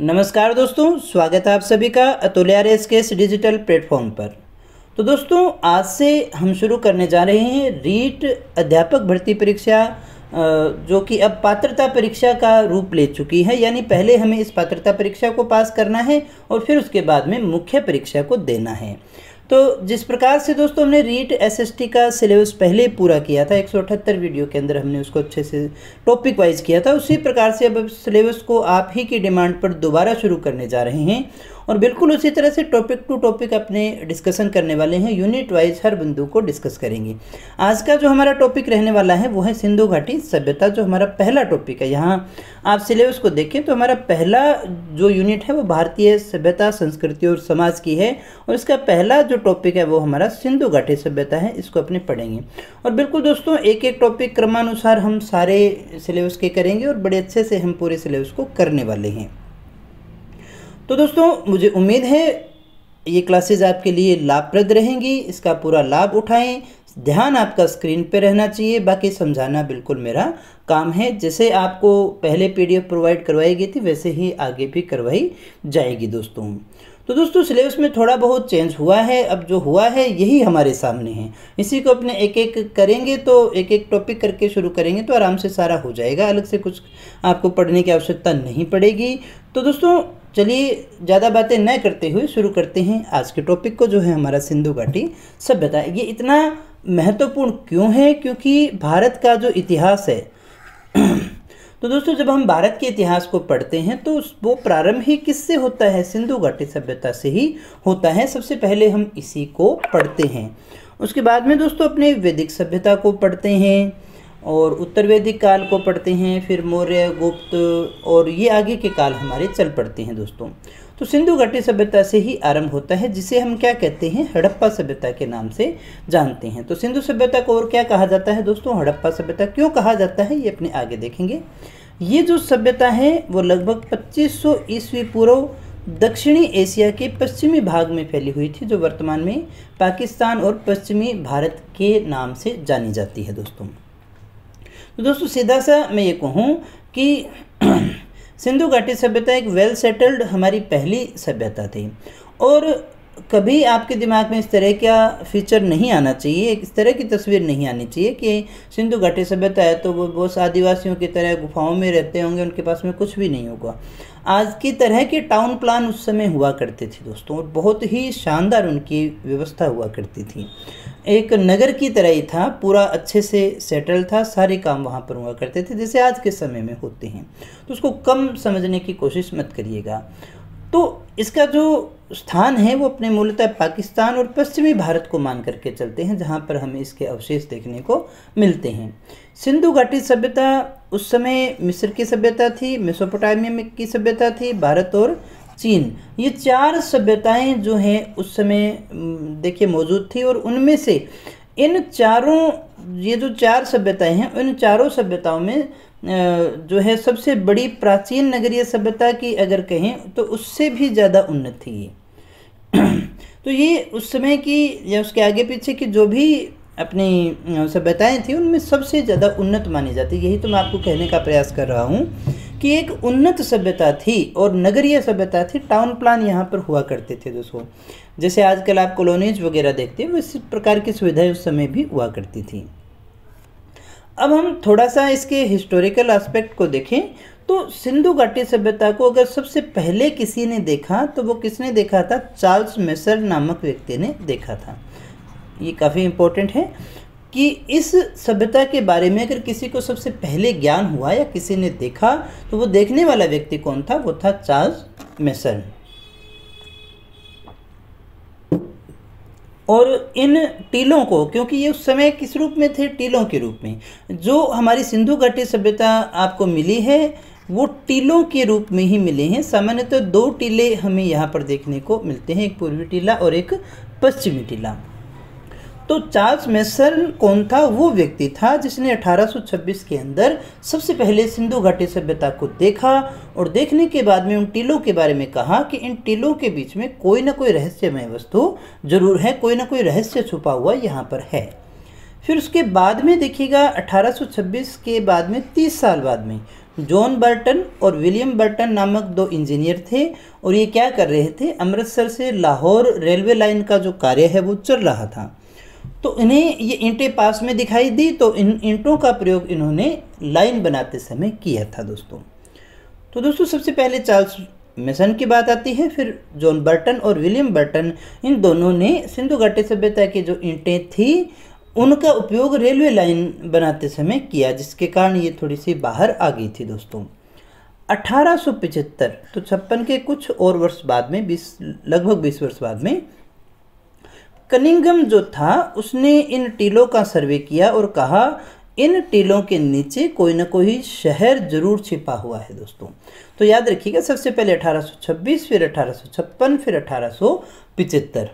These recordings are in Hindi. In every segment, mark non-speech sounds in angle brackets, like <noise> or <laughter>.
नमस्कार दोस्तों स्वागत है आप सभी का आर एस के डिजिटल प्लेटफॉर्म पर तो दोस्तों आज से हम शुरू करने जा रहे हैं रीट अध्यापक भर्ती परीक्षा जो कि अब पात्रता परीक्षा का रूप ले चुकी है यानी पहले हमें इस पात्रता परीक्षा को पास करना है और फिर उसके बाद में मुख्य परीक्षा को देना है तो जिस प्रकार से दोस्तों हमने रीट एसएसटी का सिलेबस पहले पूरा किया था एक वीडियो के अंदर हमने उसको अच्छे से टॉपिक वाइज किया था उसी प्रकार से अब सिलेबस को आप ही की डिमांड पर दोबारा शुरू करने जा रहे हैं और बिल्कुल उसी तरह से टॉपिक टू टॉपिक अपने डिस्कशन करने वाले हैं यूनिट वाइज हर बिंदु को डिस्कस करेंगे आज का जो हमारा टॉपिक रहने वाला है वो है सिंधु घाटी सभ्यता जो हमारा पहला टॉपिक है यहाँ आप सिलेबस को देखें तो हमारा पहला जो यूनिट है वो भारतीय सभ्यता संस्कृति और समाज की है और इसका पहला जो टॉपिक है वो हमारा सिंधु घाटी सभ्यता है इसको अपने पढ़ेंगे और बिल्कुल दोस्तों एक एक टॉपिक क्रमानुसार हम सारे सिलेबस के करेंगे और बड़े अच्छे से हम पूरे सिलेबस को करने वाले हैं तो दोस्तों मुझे उम्मीद है ये क्लासेज आपके लिए लाभप्रद रहेंगी इसका पूरा लाभ उठाएं ध्यान आपका स्क्रीन पे रहना चाहिए बाकी समझाना बिल्कुल मेरा काम है जैसे आपको पहले पीडीएफ प्रोवाइड करवाई गई थी वैसे ही आगे भी करवाई जाएगी दोस्तों तो दोस्तों सिलेबस में थोड़ा बहुत चेंज हुआ है अब जो हुआ है यही हमारे सामने है इसी को अपने एक एक करेंगे तो एक एक टॉपिक करके शुरू करेंगे तो आराम से सारा हो जाएगा अलग से कुछ आपको पढ़ने की आवश्यकता नहीं पड़ेगी तो दोस्तों चलिए ज़्यादा बातें न करते हुए शुरू करते हैं आज के टॉपिक को जो है हमारा सिंधु घाटी सभ्यता ये इतना महत्वपूर्ण क्यों है क्योंकि भारत का जो इतिहास है <clears throat> तो दोस्तों जब हम भारत के इतिहास को पढ़ते हैं तो वो प्रारंभ ही किससे होता है सिंधु घाटी सभ्यता से ही होता है सबसे पहले हम इसी को पढ़ते हैं उसके बाद में दोस्तों अपने वैदिक सभ्यता को पढ़ते हैं और उत्तर वैदिक काल को पढ़ते हैं फिर मौर्य गुप्त और ये आगे के काल हमारे चल पड़ते हैं दोस्तों तो सिंधु घाटी सभ्यता से ही आरंभ होता है जिसे हम क्या कहते हैं हड़प्पा सभ्यता के नाम से जानते हैं तो सिंधु सभ्यता को और क्या कहा जाता है दोस्तों हड़प्पा सभ्यता क्यों कहा जाता है ये अपने आगे देखेंगे ये जो सभ्यता है वो लगभग 2500 ईस्वी पूर्व दक्षिणी एशिया के पश्चिमी भाग में फैली हुई थी जो वर्तमान में पाकिस्तान और पश्चिमी भारत के नाम से जानी जाती है दोस्तों तो दोस्तों सीधा सा मैं ये कहूँ कि <clears throat> सिंधु घाटी सभ्यता एक वेल सेटल्ड हमारी पहली सभ्यता थी और कभी आपके दिमाग में इस तरह का फीचर नहीं आना चाहिए इस तरह की तस्वीर नहीं आनी चाहिए कि सिंधु घाटी सभ्यता है तो वो बहुत आदिवासियों की तरह गुफाओं में रहते होंगे उनके पास में कुछ भी नहीं होगा आज की तरह के टाउन प्लान उस समय हुआ करते थे दोस्तों और बहुत ही शानदार उनकी व्यवस्था हुआ करती थी एक नगर की तरह ही था पूरा अच्छे से सेटल था सारे काम वहाँ पर हुआ करते थे जैसे आज के समय में होते हैं तो उसको कम समझने की कोशिश मत करिएगा तो इसका जो स्थान है वो अपने मूलतः पाकिस्तान और पश्चिमी भारत को मान करके चलते हैं जहाँ पर हमें इसके अवशेष देखने को मिलते हैं सिंधु घाटी सभ्यता उस समय मिस्र की सभ्यता थी मेसोपोटामिया की सभ्यता थी भारत और चीन ये चार सभ्यताएं जो हैं उस समय देखिए मौजूद थी और उनमें से इन चारों ये जो चार सभ्यताएं हैं इन चारों सभ्यताओं में जो है सबसे बड़ी प्राचीन नगरीय सभ्यता की अगर कहें तो उससे भी ज़्यादा उन्नत थी <clears throat> तो ये उस समय की या उसके आगे पीछे की जो भी अपनी सभ्यताएँ थी उनमें सबसे ज़्यादा उन्नत मानी जाती यही तो मैं आपको कहने का प्रयास कर रहा हूँ कि एक उन्नत सभ्यता थी और नगरीय सभ्यता थी टाउन प्लान यहाँ पर हुआ करते थे दोस्तों जैसे आजकल आप कॉलोनीज वगैरह देखते हैं इस प्रकार की सुविधाएं उस समय भी हुआ करती थी अब हम थोड़ा सा इसके हिस्टोरिकल एस्पेक्ट को देखें तो सिंधु घाटी सभ्यता को अगर सबसे पहले किसी ने देखा तो वो किसने देखा था चार्ल्स मेसर नामक व्यक्ति ने देखा था ये काफ़ी इम्पोर्टेंट है कि इस सभ्यता के बारे में अगर किसी को सबसे पहले ज्ञान हुआ या किसी ने देखा तो वो देखने वाला व्यक्ति कौन था वो था चार्ल्स मेसन और इन टीलों को क्योंकि ये उस समय किस रूप में थे टीलों के रूप में जो हमारी सिंधु घाटी सभ्यता आपको मिली है वो टीलों के रूप में ही मिले हैं सामान्यतः तो दो टीले हमें यहाँ पर देखने को मिलते हैं एक पूर्वी टीला और एक पश्चिमी टीला तो चार्ल्स मेसन कौन था वो व्यक्ति था जिसने 1826 के अंदर सबसे पहले सिंधु घाटी सभ्यता को देखा और देखने के बाद में उन टीलों के बारे में कहा कि इन टीलों के बीच में कोई ना कोई रहस्यमय वस्तु जरूर है कोई ना कोई रहस्य छुपा हुआ यहाँ पर है फिर उसके बाद में देखिएगा 1826 के बाद में 30 साल बाद में जॉन बर्टन और विलियम बर्टन नामक दो इंजीनियर थे और ये क्या कर रहे थे अमृतसर से लाहौर रेलवे लाइन का जो कार्य है वो चल रहा था तो इन्हें ये ईंटें पास में दिखाई दी तो इन ईंटों का प्रयोग इन्होंने लाइन बनाते समय किया था दोस्तों तो दोस्तों सबसे पहले चार्ल्स मिशन की बात आती है फिर जॉन बर्टन और विलियम बर्टन इन दोनों ने सिंधु घाटी सभ्यता की जो ईंटें थी उनका उपयोग रेलवे लाइन बनाते समय किया जिसके कारण ये थोड़ी सी बाहर आ गई थी दोस्तों 1875 तो छप्पन के कुछ और वर्ष बाद में 20 लगभग 20 वर्ष बाद में कनिंगम जो था उसने इन टीलों का सर्वे किया और कहा इन टीलों के नीचे कोई ना कोई शहर जरूर छिपा हुआ है दोस्तों तो याद रखिएगा सबसे पहले 1826 फिर 1856 फिर अठारह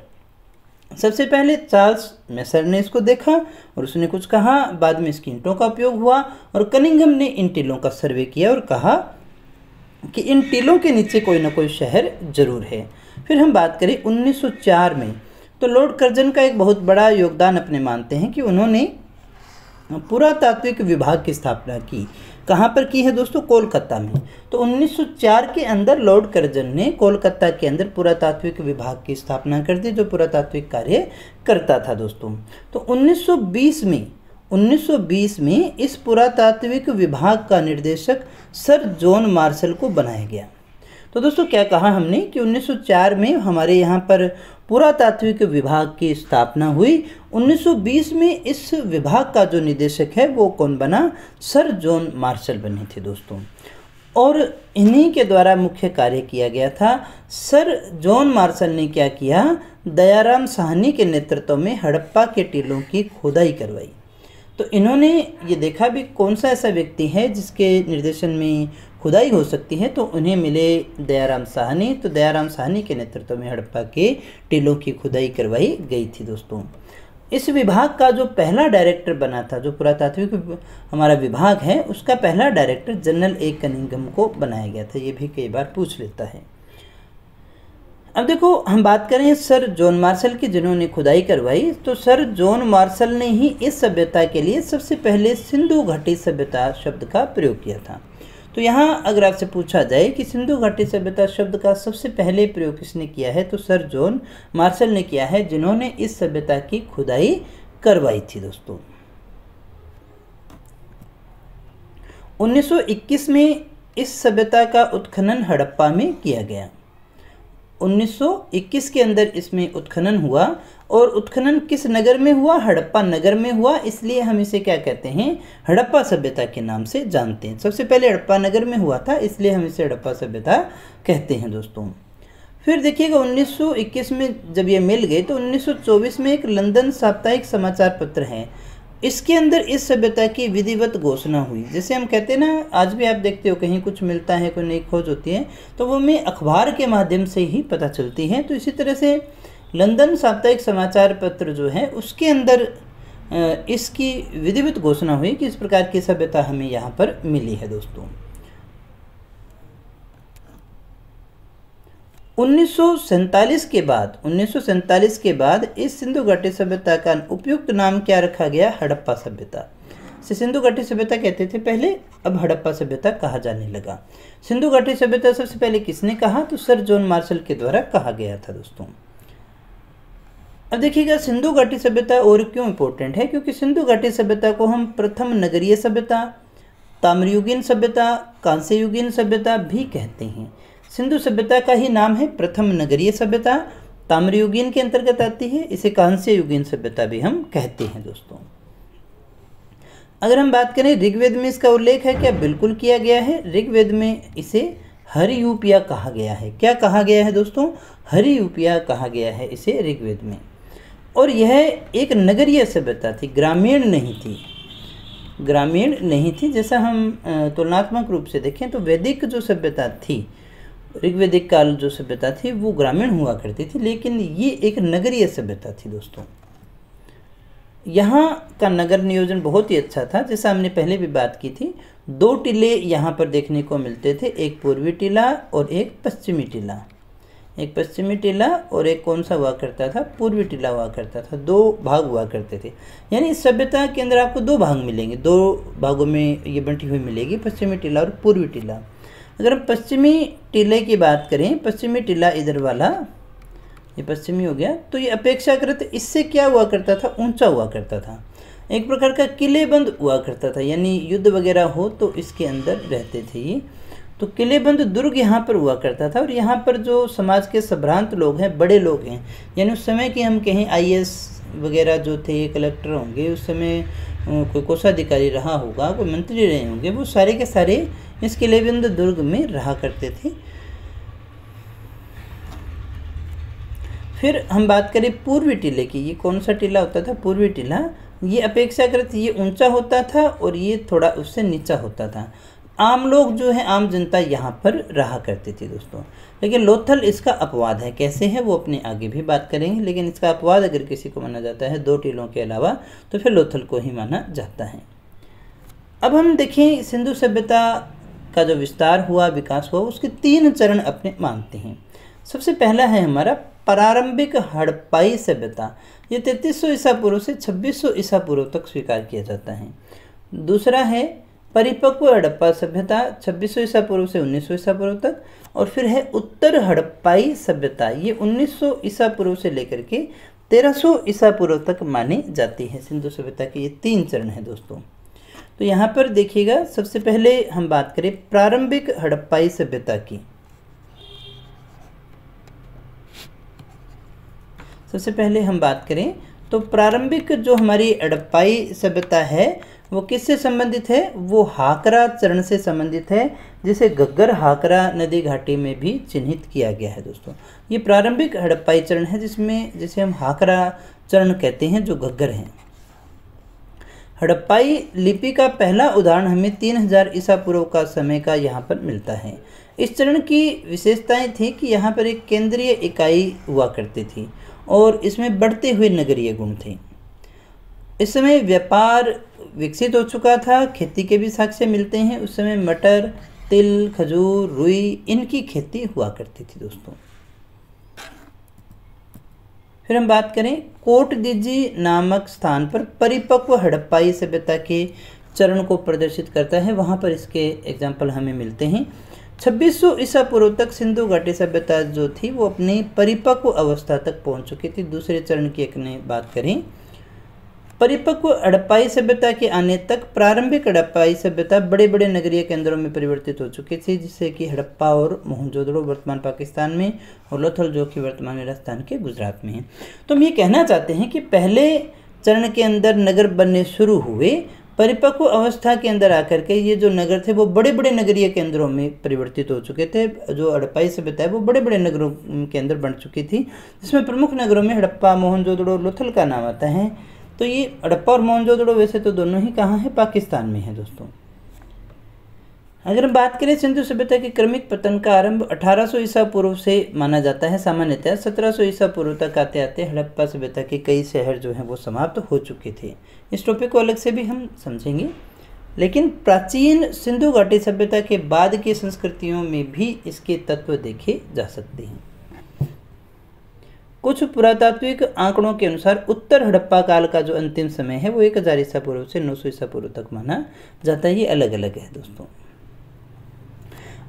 सबसे पहले चार्ल्स मैसर ने इसको देखा और उसने कुछ कहा बाद में इसकी ईंटों का उपयोग हुआ और कनिंगम ने इन टीलों का सर्वे किया और कहा कि इन टीलों के नीचे कोई ना कोई शहर जरूर है फिर हम बात करें 1904 में तो लॉर्ड कर्जन का एक बहुत बड़ा योगदान अपने मानते हैं कि उन्होंने पुरातात्विक विभाग की स्थापना की कहाँ पर की है दोस्तों कोलकाता में तो 1904 के अंदर लॉर्ड कर्जन ने कोलकाता के अंदर पुरातात्विक विभाग की स्थापना कर दी जो पुरातात्विक कार्य करता था दोस्तों तो 1920 में 1920 में इस पुरातात्विक विभाग का निर्देशक सर जॉन मार्शल को बनाया गया तो दोस्तों क्या कहा हमने कि 1904 में हमारे यहाँ पर पुरातात्विक विभाग की स्थापना हुई 1920 में इस विभाग का जो निदेशक है वो कौन बना सर जॉन मार्शल बने थे दोस्तों और इन्हीं के द्वारा मुख्य कार्य किया गया था सर जॉन मार्शल ने क्या किया दयाराम साहनी के नेतृत्व में हड़प्पा के टीलों की खुदाई करवाई तो इन्होंने ये देखा भी कौन सा ऐसा व्यक्ति है जिसके निर्देशन में खुदाई हो सकती है तो उन्हें मिले दयाराम साहनी तो दयाराम साहनी के नेतृत्व में हड़प्पा के टीलों की खुदाई करवाई गई थी दोस्तों इस विभाग का जो पहला डायरेक्टर बना था जो पुरातात्विक हमारा विभाग है उसका पहला डायरेक्टर जनरल ए कनिंगम को बनाया गया था ये भी कई बार पूछ लेता है अब देखो हम बात करें सर जॉन मार्शल की जिन्होंने खुदाई करवाई तो सर जॉन मार्शल ने ही इस सभ्यता के लिए सबसे पहले सिंधु घाटी सभ्यता शब्द का प्रयोग किया था तो यहाँ अगर आपसे पूछा जाए कि सिंधु घाटी सभ्यता शब्द का सबसे पहले प्रयोग किसने किया है तो सर जॉन मार्शल ने किया है जिन्होंने इस सभ्यता की खुदाई करवाई थी दोस्तों 1921 में इस सभ्यता का उत्खनन हड़प्पा में किया गया 1921 के अंदर इसमें उत्खनन हुआ और उत्खनन किस नगर में हुआ हड़प्पा नगर में हुआ इसलिए हम इसे क्या कहते हैं हड़प्पा सभ्यता के नाम से जानते हैं सबसे पहले हड़प्पा नगर में हुआ था इसलिए हम इसे हड़प्पा सभ्यता कहते हैं दोस्तों फिर देखिएगा 1921 में जब ये मिल गए तो 1924 में एक लंदन साप्ताहिक समाचार पत्र है इसके अंदर इस सभ्यता की विधिवत घोषणा हुई जैसे हम कहते हैं ना आज भी आप देखते हो कहीं कुछ मिलता है कोई नई खोज होती है तो वो हमें अखबार के माध्यम से ही पता चलती है तो इसी तरह से लंदन साप्ताहिक समाचार पत्र जो है उसके अंदर इसकी विधिवत घोषणा हुई कि इस प्रकार की सभ्यता हमें यहाँ पर मिली है दोस्तों 1947 के बाद 1947 के बाद इस सिंधु घाटी सभ्यता का उपयुक्त नाम क्या रखा गया हड़प्पा सभ्यता से सिंधु घाटी सभ्यता कहते थे पहले अब हड़प्पा सभ्यता कहा जाने लगा सिंधु घाटी सभ्यता सबसे पहले किसने कहा तो सर जॉन मार्शल के द्वारा कहा गया था दोस्तों अब देखिएगा सिंधु घाटी सभ्यता और क्यों इम्पोर्टेंट है क्योंकि सिंधु घाटी सभ्यता को हम प्रथम नगरीय सभ्यता ताम्रयुगीन सभ्यता कांस्ययुगीन सभ्यता भी कहते हैं सिंधु सभ्यता का ही नाम है प्रथम नगरीय सभ्यता ताम्रयुगीन के अंतर्गत आती है इसे कांस्य युगीन सभ्यता भी हम कहते हैं दोस्तों अगर हम बात करें ऋग्वेद में इसका उल्लेख है क्या बिल्कुल किया गया है ऋग्वेद में इसे हरियूपिया कहा गया है क्या कहा गया है दोस्तों हरियूपिया कहा गया है इसे ऋग्वेद में और यह एक नगरीय सभ्यता थी ग्रामीण नहीं थी ग्रामीण नहीं थी जैसा हम तुलनात्मक रूप से देखें तो वैदिक जो सभ्यता थी ऋग्वैदिक काल जो सभ्यता थी वो ग्रामीण हुआ करती थी लेकिन ये एक नगरीय सभ्यता थी दोस्तों यहाँ का नगर नियोजन बहुत ही अच्छा था जैसा हमने पहले भी बात की थी दो टीले यहाँ पर देखने को मिलते थे एक पूर्वी टीला और एक पश्चिमी टीला एक पश्चिमी टीला और एक कौन सा हुआ करता था पूर्वी टीला हुआ करता था दो भाग हुआ करते थे यानी इस सभ्यता के अंदर आपको दो भाग मिलेंगे दो भागों में ये बंटी हुई मिलेगी पश्चिमी टीला और पूर्वी टीला अगर हम पश्चिमी टीले की बात करें पश्चिमी टीला इधर वाला ये पश्चिमी हो गया तो ये अपेक्षाकृत इससे क्या हुआ करता था ऊंचा हुआ करता था एक प्रकार का किलेबंद हुआ करता था यानी युद्ध वगैरह हो तो इसके अंदर रहते थे ये तो किलेबंद दुर्ग यहाँ पर हुआ करता था और यहाँ पर जो समाज के सभ्रांत लोग हैं बड़े लोग हैं यानी उस समय की हम कहें आई वगैरह जो थे कलेक्टर होंगे उस समय कोई कोषाधिकारी रहा होगा कोई मंत्री रहे होंगे वो सारे के सारे इस किलेबंद दुर्ग में रहा करते थे फिर हम बात करें पूर्वी टीले की ये कौन सा टीला होता था पूर्वी टीला ये अपेक्षाकृत ये ऊंचा होता था और ये थोड़ा उससे नीचा होता था आम लोग जो है आम जनता यहाँ पर रहा करती थी दोस्तों लेकिन लोथल इसका अपवाद है कैसे है वो अपने आगे भी बात करेंगे लेकिन इसका अपवाद अगर किसी को माना जाता है दो टीलों के अलावा तो फिर लोथल को ही माना जाता है अब हम देखें सिंधु सभ्यता का जो विस्तार हुआ विकास हुआ उसके तीन चरण अपने मानते हैं सबसे पहला है हमारा प्रारंभिक हड़पाई सभ्यता ये तैतीस सौ ईसा पूर्व से छब्बीस सौ ईसा पूर्व तक स्वीकार किया जाता है दूसरा है परिपक्व हड़प्पा सभ्यता छब्बीस सौ ईसा पूर्व से उन्नीस सौ ईसा पूर्व तक और फिर है उत्तर हड़प्पाई सभ्यता ये उन्नीस सौ ईसा पूर्व से लेकर के तेरह सौ ईसा पूर्व तक मानी जाती है सिंधु सभ्यता के ये तीन चरण हैं दोस्तों तो यहाँ पर देखिएगा सबसे पहले हम बात करें प्रारंभिक हड़प्पाई सभ्यता की सबसे पहले हम बात करें तो प्रारंभिक जो हमारी हड़प्पाई सभ्यता है वो किससे संबंधित है वो हाकरा चरण से संबंधित है जिसे गग्गर हाकरा नदी घाटी में भी चिन्हित किया गया है दोस्तों ये प्रारंभिक हड़प्पाई चरण है जिसमें जिसे हम हाकरा चरण कहते हैं जो गग्गर हैं हड़प्पाई लिपि का पहला उदाहरण हमें 3000 ईसा पूर्व का समय का यहाँ पर मिलता है इस चरण की विशेषताएं थी कि यहाँ पर एक केंद्रीय इकाई हुआ करती थी और इसमें बढ़ते हुए नगरीय गुण थे इस समय व्यापार विकसित हो चुका था खेती के भी साक्ष्य मिलते हैं उस समय मटर तिल खजूर रुई इनकी खेती हुआ करती थी दोस्तों फिर हम बात करें कोटदिजी नामक स्थान पर परिपक्व हड़प्पाई सभ्यता के चरण को प्रदर्शित करता है वहाँ पर इसके एग्जाम्पल हमें मिलते हैं 2600 ईसा पूर्व तक सिंधु घाटी सभ्यता जो थी वो अपनी परिपक्व अवस्था तक पहुँच चुकी थी दूसरे चरण की एक बात करें परिपक्व अड़पाई सभ्यता के आने तक प्रारंभिक अड़पाई सभ्यता बड़े बड़े नगरीय केंद्रों में परिवर्तित हो चुकी थी जिससे कि हड़प्पा और मोहनजोदड़ो वर्तमान पाकिस्तान में और लोथल जो कि वर्तमान राजस्थान के गुजरात में है तो हम ये कहना चाहते हैं कि पहले चरण के अंदर नगर बनने शुरू हुए परिपक्व अवस्था के अंदर आकर के ये जो नगर थे वो बड़े बड़े नगरीय केंद्रों में परिवर्तित हो चुके थे जो हड़प्पाई सभ्यता है वो बड़े बड़े नगरों के अंदर बन चुकी थी जिसमें प्रमुख नगरों में हड़प्पा मोहनजोदड़ो लोथल का नाम आता है तो ये हड़प्पा और मोहनजोदड़ो वैसे तो दोनों ही कहाँ है पाकिस्तान में है दोस्तों अगर हम बात करें सिंधु सभ्यता के क्रमिक पतन का आरंभ 1800 ईसा पूर्व से माना जाता है सामान्यतः 1700 ईसा पूर्व तक आते आते हड़प्पा सभ्यता के कई शहर जो हैं वो समाप्त तो हो चुके थे इस टॉपिक को अलग से भी हम समझेंगे लेकिन प्राचीन सिंधु घाटी सभ्यता के बाद की संस्कृतियों में भी इसके तत्व देखे जा सकते हैं कुछ पुरातात्विक आंकड़ों के अनुसार उत्तर हड़प्पा काल का जो अंतिम समय है वो एक हज़ार ईसा पूर्व से नौ सौ ईसा पूर्व तक माना जाता है ये अलग अलग है दोस्तों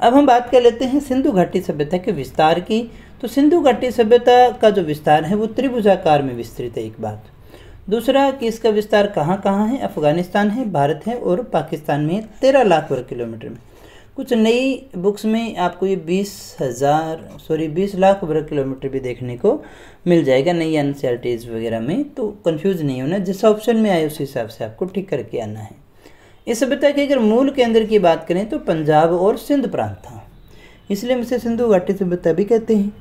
अब हम बात कर लेते हैं सिंधु घाटी सभ्यता के विस्तार की तो सिंधु घाटी सभ्यता का जो विस्तार है वो त्रिभुजाकार में विस्तृत है एक बात दूसरा कि इसका विस्तार कहाँ कहाँ है अफगानिस्तान है भारत है और पाकिस्तान में तेरह लाख वर्ग किलोमीटर में कुछ नई बुक्स में आपको ये बीस हज़ार सॉरी बीस लाख वर्ग किलोमीटर भी देखने को मिल जाएगा नई एन वगैरह में तो कन्फ्यूज़ नहीं होना जिस ऑप्शन में आए उस हिसाब से आपको ठीक करके आना है इस सभ्यता के अगर मूल केंद्र की बात करें तो पंजाब और सिंध प्रांत था इसलिए हम इसे सिंधु घाटी सभ्यता भी कहते हैं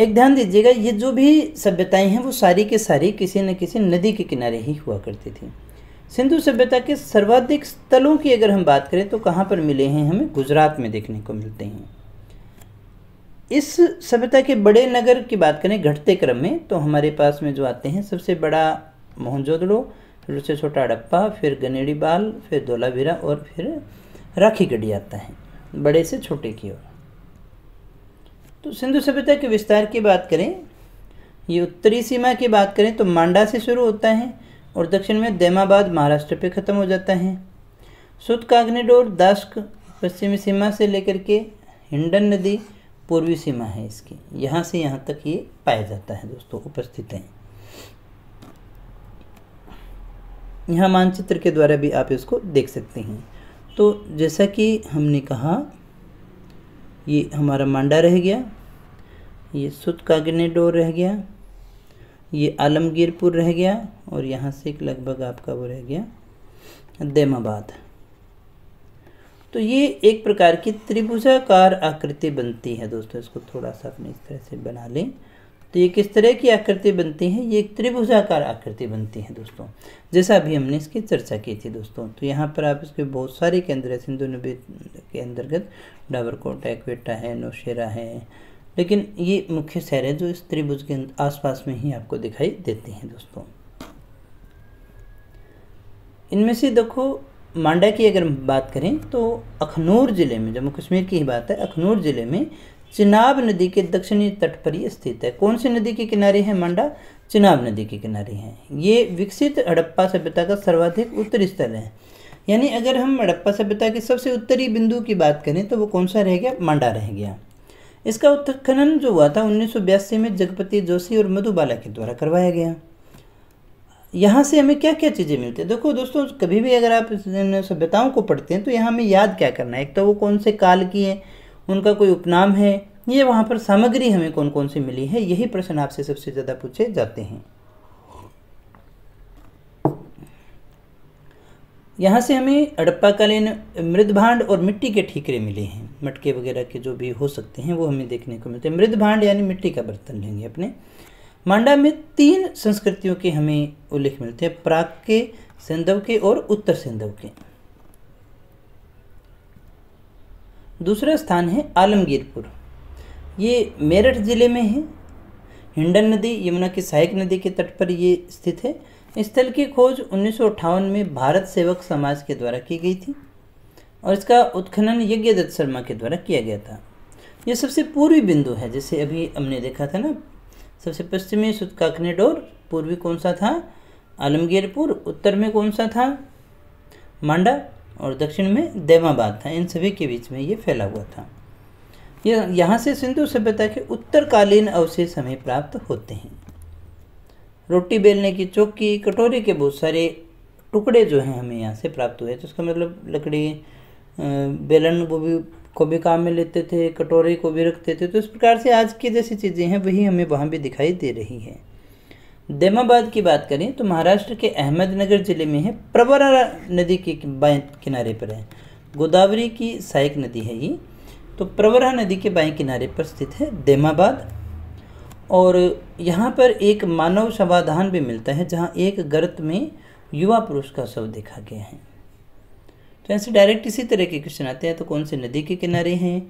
एक ध्यान दीजिएगा ये जो भी सभ्यताएं हैं वो सारी के सारी किसी न किसी नदी के किनारे ही हुआ करती थी सिंधु सभ्यता के सर्वाधिक स्थलों की अगर हम बात करें तो कहाँ पर मिले हैं हमें गुजरात में देखने को मिलते हैं इस सभ्यता के बड़े नगर की बात करें घटते क्रम में तो हमारे पास में जो आते हैं सबसे बड़ा मोहनजोदड़ो फिर उससे छोटा हड़प्पा फिर गनेड़ी बाल फिर धोलावीरा और फिर राखी गढ़ी आता है बड़े से छोटे की ओर तो सिंधु सभ्यता के विस्तार की बात करें ये उत्तरी सीमा की बात करें तो मांडा से शुरू होता है और दक्षिण में दैमाबाद महाराष्ट्र पे ख़त्म हो जाता है सुत काग्नेडोर दास्क पश्चिमी सीमा से लेकर के हिंडन नदी पूर्वी सीमा है इसकी यहाँ से यहाँ तक ये पाया जाता है दोस्तों उपस्थित है यहाँ मानचित्र के द्वारा भी आप इसको देख सकते हैं तो जैसा कि हमने कहा ये हमारा मांडा रह गया ये सुत काग्नेडोर रह गया ये आलमगीरपुर रह गया और यहाँ से एक लगभग आपका वो रह गया देमाबाद तो ये एक प्रकार की त्रिभुजाकार आकृति बनती है दोस्तों इसको थोड़ा सा अपने इस तरह से बना लें तो ये किस तरह की आकृति बनती है ये एक त्रिभुजाकार आकृति बनती है दोस्तों जैसा अभी हमने इसकी चर्चा की थी दोस्तों तो यहाँ पर आप इसके बहुत सारे केंद्र है सिंधु नदी के अंतर्गत डाबरकोटा एक्वेटा है नौशेरा है लेकिन ये मुख्य शहर है जो इस त्रिभुज के आसपास में ही आपको दिखाई देते हैं दोस्तों इनमें से देखो मांडा की अगर बात करें तो अखनूर ज़िले में जम्मू कश्मीर की ही बात है अखनूर ज़िले में चिनाब नदी के दक्षिणी तट पर ही स्थित है कौन सी नदी के किनारे है मांडा चिनाब नदी के किनारे है ये विकसित हड़प्पा सभ्यता का सर्वाधिक उत्तरी स्थल है यानी अगर हम हड़प्पा सभ्यता के सबसे उत्तरी बिंदु की बात करें तो वो कौन सा रह गया मांडा रह गया इसका उत्खनन जो हुआ था उन्नीस में जगपति जोशी और मधुबाला के द्वारा करवाया गया यहाँ से हमें क्या क्या चीज़ें मिलती है देखो दोस्तों कभी भी अगर आप सभ्यताओं को पढ़ते हैं तो यहाँ हमें याद क्या करना है एक तो वो कौन से काल की है उनका कोई उपनाम है ये वहाँ पर सामग्री हमें कौन कौन सी मिली है यही प्रश्न आपसे सबसे ज़्यादा पूछे जाते हैं यहाँ से हमें अड़प्पाकालीन मृदभांड और मिट्टी के ठीकरे मिले हैं मटके वगैरह के जो भी हो सकते हैं वो हमें देखने को मिलते हैं मृदभांड यानी मिट्टी का बर्तन लेंगे अपने मांडा में तीन संस्कृतियों के हमें उल्लेख मिलते हैं प्राग के सिंधव के और उत्तर सिंधव के दूसरा स्थान है आलमगीरपुर ये मेरठ ज़िले में है हिंडन नदी यमुना की सहायक नदी के तट पर ये स्थित है स्थल की खोज उन्नीस में भारत सेवक समाज के द्वारा की गई थी और इसका उत्खनन यज्ञदत्त शर्मा के द्वारा किया गया था यह सबसे पूर्वी बिंदु है जैसे अभी हमने देखा था ना सबसे पश्चिमी सुतकाकने डोर पूर्वी कौन सा था आलमगीरपुर उत्तर में कौन सा था मांडा और दक्षिण में देमाबाद था इन सभी के बीच में ये फैला हुआ था यह यहाँ से सिंधु सभ्यता के उत्तरकालीन अवशेष हमें प्राप्त होते हैं रोटी बेलने की चौकी कटोरी के बहुत सारे टुकड़े जो हैं हमें यहाँ से प्राप्त हुए तो उसका मतलब लकड़ी बेलन वो भी को भी काम में लेते थे कटोरे को भी रखते थे तो इस प्रकार से आज की जैसी चीज़ें हैं वही हमें वहाँ भी दिखाई दे रही हैं देमाबाद की बात करें तो महाराष्ट्र के अहमदनगर ज़िले में है प्रवरा नदी के बाएं किनारे पर है गोदावरी की सहायक नदी है ये तो प्रवरा नदी के बाएं किनारे पर स्थित है देमाबाद और यहाँ पर एक मानव समाधान भी मिलता है जहाँ एक गर्त में युवा पुरुष का शव देखा गया है तो ऐसे डायरेक्ट इसी तरह के क्वेश्चन आते हैं तो कौन से नदी के किनारे हैं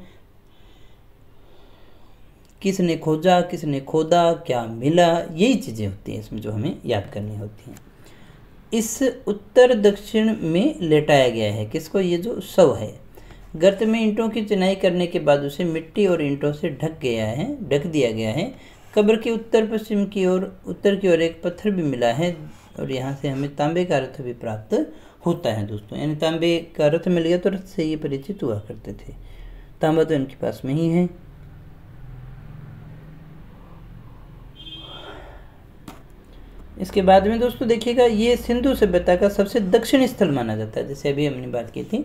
किसने खोजा किसने खोदा क्या मिला यही चीज़ें होती हैं इसमें जो हमें याद करनी होती हैं इस उत्तर दक्षिण में लेटाया गया है किसको ये जो शव है गर्त में ईंटों की चिनाई करने के बाद उसे मिट्टी और ईंटों से ढक गया है ढक दिया गया है कब्र के उत्तर पश्चिम की ओर उत्तर की ओर एक पत्थर भी मिला है और यहाँ से हमें तांबे का रथ भी प्राप्त होता है दोस्तों यानी तांबे का रथ मिल गया तो रथ से ये परिचित हुआ करते थे तांबा तो इनके पास में ही है इसके बाद में दोस्तों देखिएगा ये सिंधु सभ्यता का सबसे दक्षिण स्थल माना जाता है जैसे अभी हमने बात की थी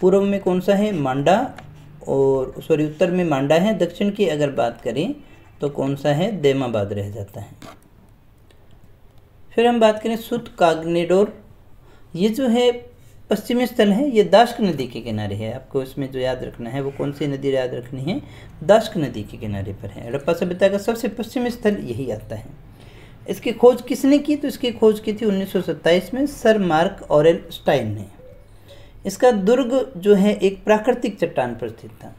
पूर्व में कौन सा है मांडा और सॉरी उत्तर में मांडा है दक्षिण की अगर बात करें तो कौन सा है देमाबाद रह जाता है फिर हम बात करें सुत कागनेडोर ये जो है पश्चिमी स्थल है ये दाश्क नदी के किनारे है आपको इसमें जो याद रखना है वो कौन सी नदी याद रखनी है दाश्क नदी के किनारे पर है हड़प्पा सभ्यता का सबसे पश्चिमी स्थल यही आता है इसकी खोज किसने की तो इसकी खोज की थी 1927 में सर मार्क ऑरल स्टाइन ने इसका दुर्ग जो है एक प्राकृतिक चट्टान पर स्थित था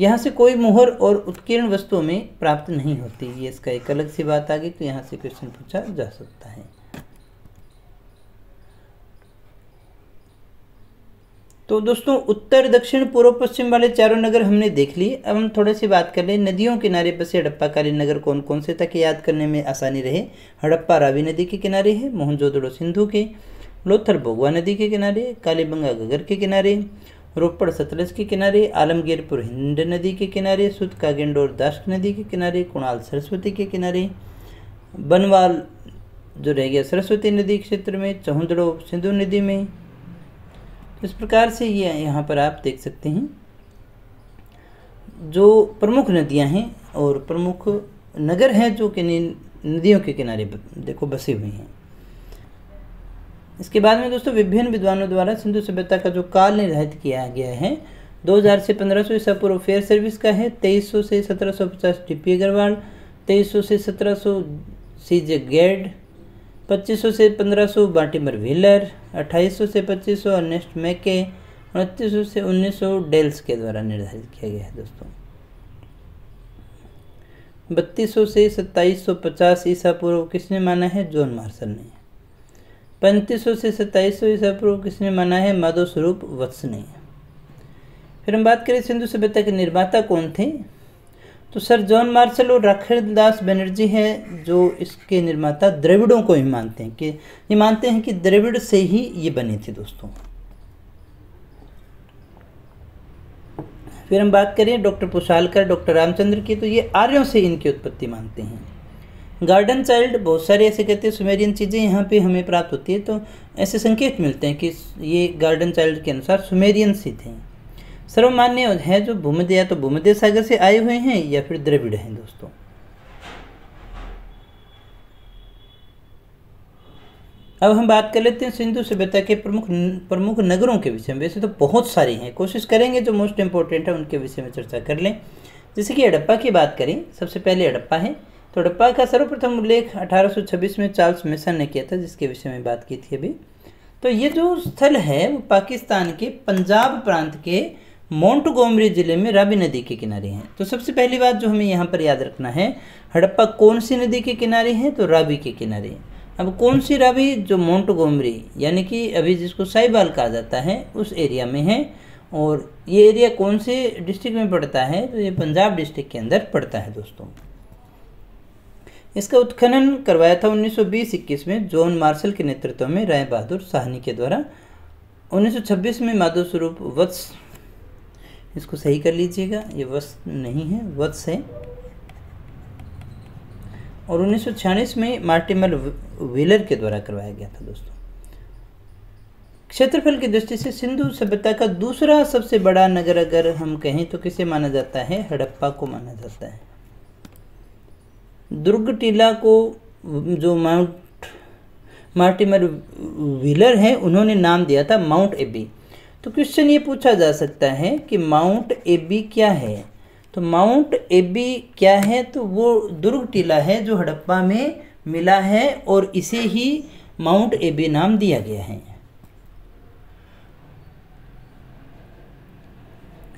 यहाँ से कोई मोहर और उत्कीर्ण वस्तुओं में प्राप्त नहीं होती ये इसका एक अलग सी बात आ गई तो यहाँ से क्वेश्चन पूछा जा सकता है तो दोस्तों उत्तर दक्षिण पूर्व पश्चिम वाले चारों नगर हमने देख लिए अब हम थोड़े से बात कर ले नदियों किनारे बसे हड़प्पाकालीन नगर कौन कौन से तक याद करने में आसानी रहे हड़प्पा रावी नदी के किनारे है मोहनजोदड़ो सिंधु के लोथर भोगवा नदी के किनारे कालीबंगा गगर के किनारे रोपड़ सतलज के किनारे आलमगीरपुर हिंड नदी के किनारे सुत कागिंडोर दाश्क नदी के किनारे कुणाल सरस्वती के किनारे बनवाल जो रह गया सरस्वती नदी क्षेत्र में चौहदड़ो सिंधु नदी में इस प्रकार से ये यहाँ पर आप देख सकते हैं जो प्रमुख नदियाँ हैं और प्रमुख नगर हैं जो कि नदियों के किनारे देखो बसे हुए हैं इसके बाद में दोस्तों विभिन्न विद्वानों द्वारा सिंधु सभ्यता का जो काल निर्धारित किया गया है 2000 से 1500 ईसा पूर्व फेयर सर्विस का है 2300 से 1750 पी अग्रवाल तेईस से 1700 जे गेड पच्चीस से 1500 बाटिमर व्हीलर 2800 से 2500 अर्नेस्ट मैके उनतीस से 1900 डेल्स के द्वारा निर्धारित किया गया है दोस्तों बत्तीस से सत्ताईस ईसा पूर्व किसने माना है जॉन मार्सल ने पैंतीस से सत्ताईस सौ ईसा पूर्व किसने माना है माधव स्वरूप वत्स ने फिर हम बात करें सिंधु सभ्यता के निर्माता कौन थे तो सर जॉन मार्शल और राखर दास बनर्जी हैं जो इसके निर्माता द्रविड़ों को ही मानते हैं कि ये मानते हैं कि द्रविड़ से ही ये बने थे दोस्तों फिर हम बात करें डॉक्टर पुशालकर डॉक्टर रामचंद्र की तो ये आर्यों से इनकी उत्पत्ति मानते हैं गार्डन चाइल्ड बहुत सारे ऐसे कहते हैं सुमेरियन चीज़ें यहाँ पे हमें प्राप्त होती है तो ऐसे संकेत मिलते हैं कि ये गार्डन चाइल्ड के अनुसार सुमेरियन सिद्ध हैं सर्वमान्य है जो भूमध्य या तो भूमध्य सागर से आए हुए हैं या फिर द्रविड़ हैं दोस्तों अब हम बात कर लेते हैं सिंधु सभ्यता के प्रमुख प्रमुख नगरों के विषय में वैसे तो बहुत सारे हैं कोशिश करेंगे जो मोस्ट इम्पोर्टेंट है उनके विषय में चर्चा कर लें जैसे कि अड़प्पा की बात करें सबसे पहले अड़प्पा है तो डप्पा का सर्वप्रथम उल्लेख 1826 में चार्ल्स मिशन ने किया था जिसके विषय में बात की थी अभी तो ये जो स्थल है वो पाकिस्तान के पंजाब प्रांत के गोमरी जिले में रावी नदी के किनारे हैं तो सबसे पहली बात जो हमें यहाँ पर याद रखना है हड़प्पा कौन सी नदी के किनारे हैं तो रावी के किनारे अब कौन सी रावी जो मोंटगोमरी यानी कि अभी जिसको साहिबाल कहा जाता है उस एरिया में है और ये एरिया कौन से डिस्ट्रिक्ट में पड़ता है तो ये पंजाब डिस्ट्रिक्ट के अंदर पड़ता है दोस्तों इसका उत्खनन करवाया था 1920 में जॉन मार्शल के नेतृत्व में राय बहादुर साहनी के द्वारा 1926 में माधव स्वरूप वत्स इसको सही कर लीजिएगा ये वत्स नहीं है वत्स है और उन्नीस में मार्टिमल व्हीलर के द्वारा करवाया गया था दोस्तों क्षेत्रफल की दृष्टि से सिंधु सभ्यता का दूसरा सबसे बड़ा नगर अगर हम कहें तो किसे माना जाता है हड़प्पा को माना जाता है दुर्ग टीला को जो माउंट मार्टिमर व्हीलर हैं उन्होंने नाम दिया था माउंट एबी तो क्वेश्चन ये पूछा जा सकता है कि माउंट एबी क्या है तो माउंट एबी क्या है तो वो दुर्ग टीला है जो हड़प्पा में मिला है और इसे ही माउंट एबी नाम दिया गया है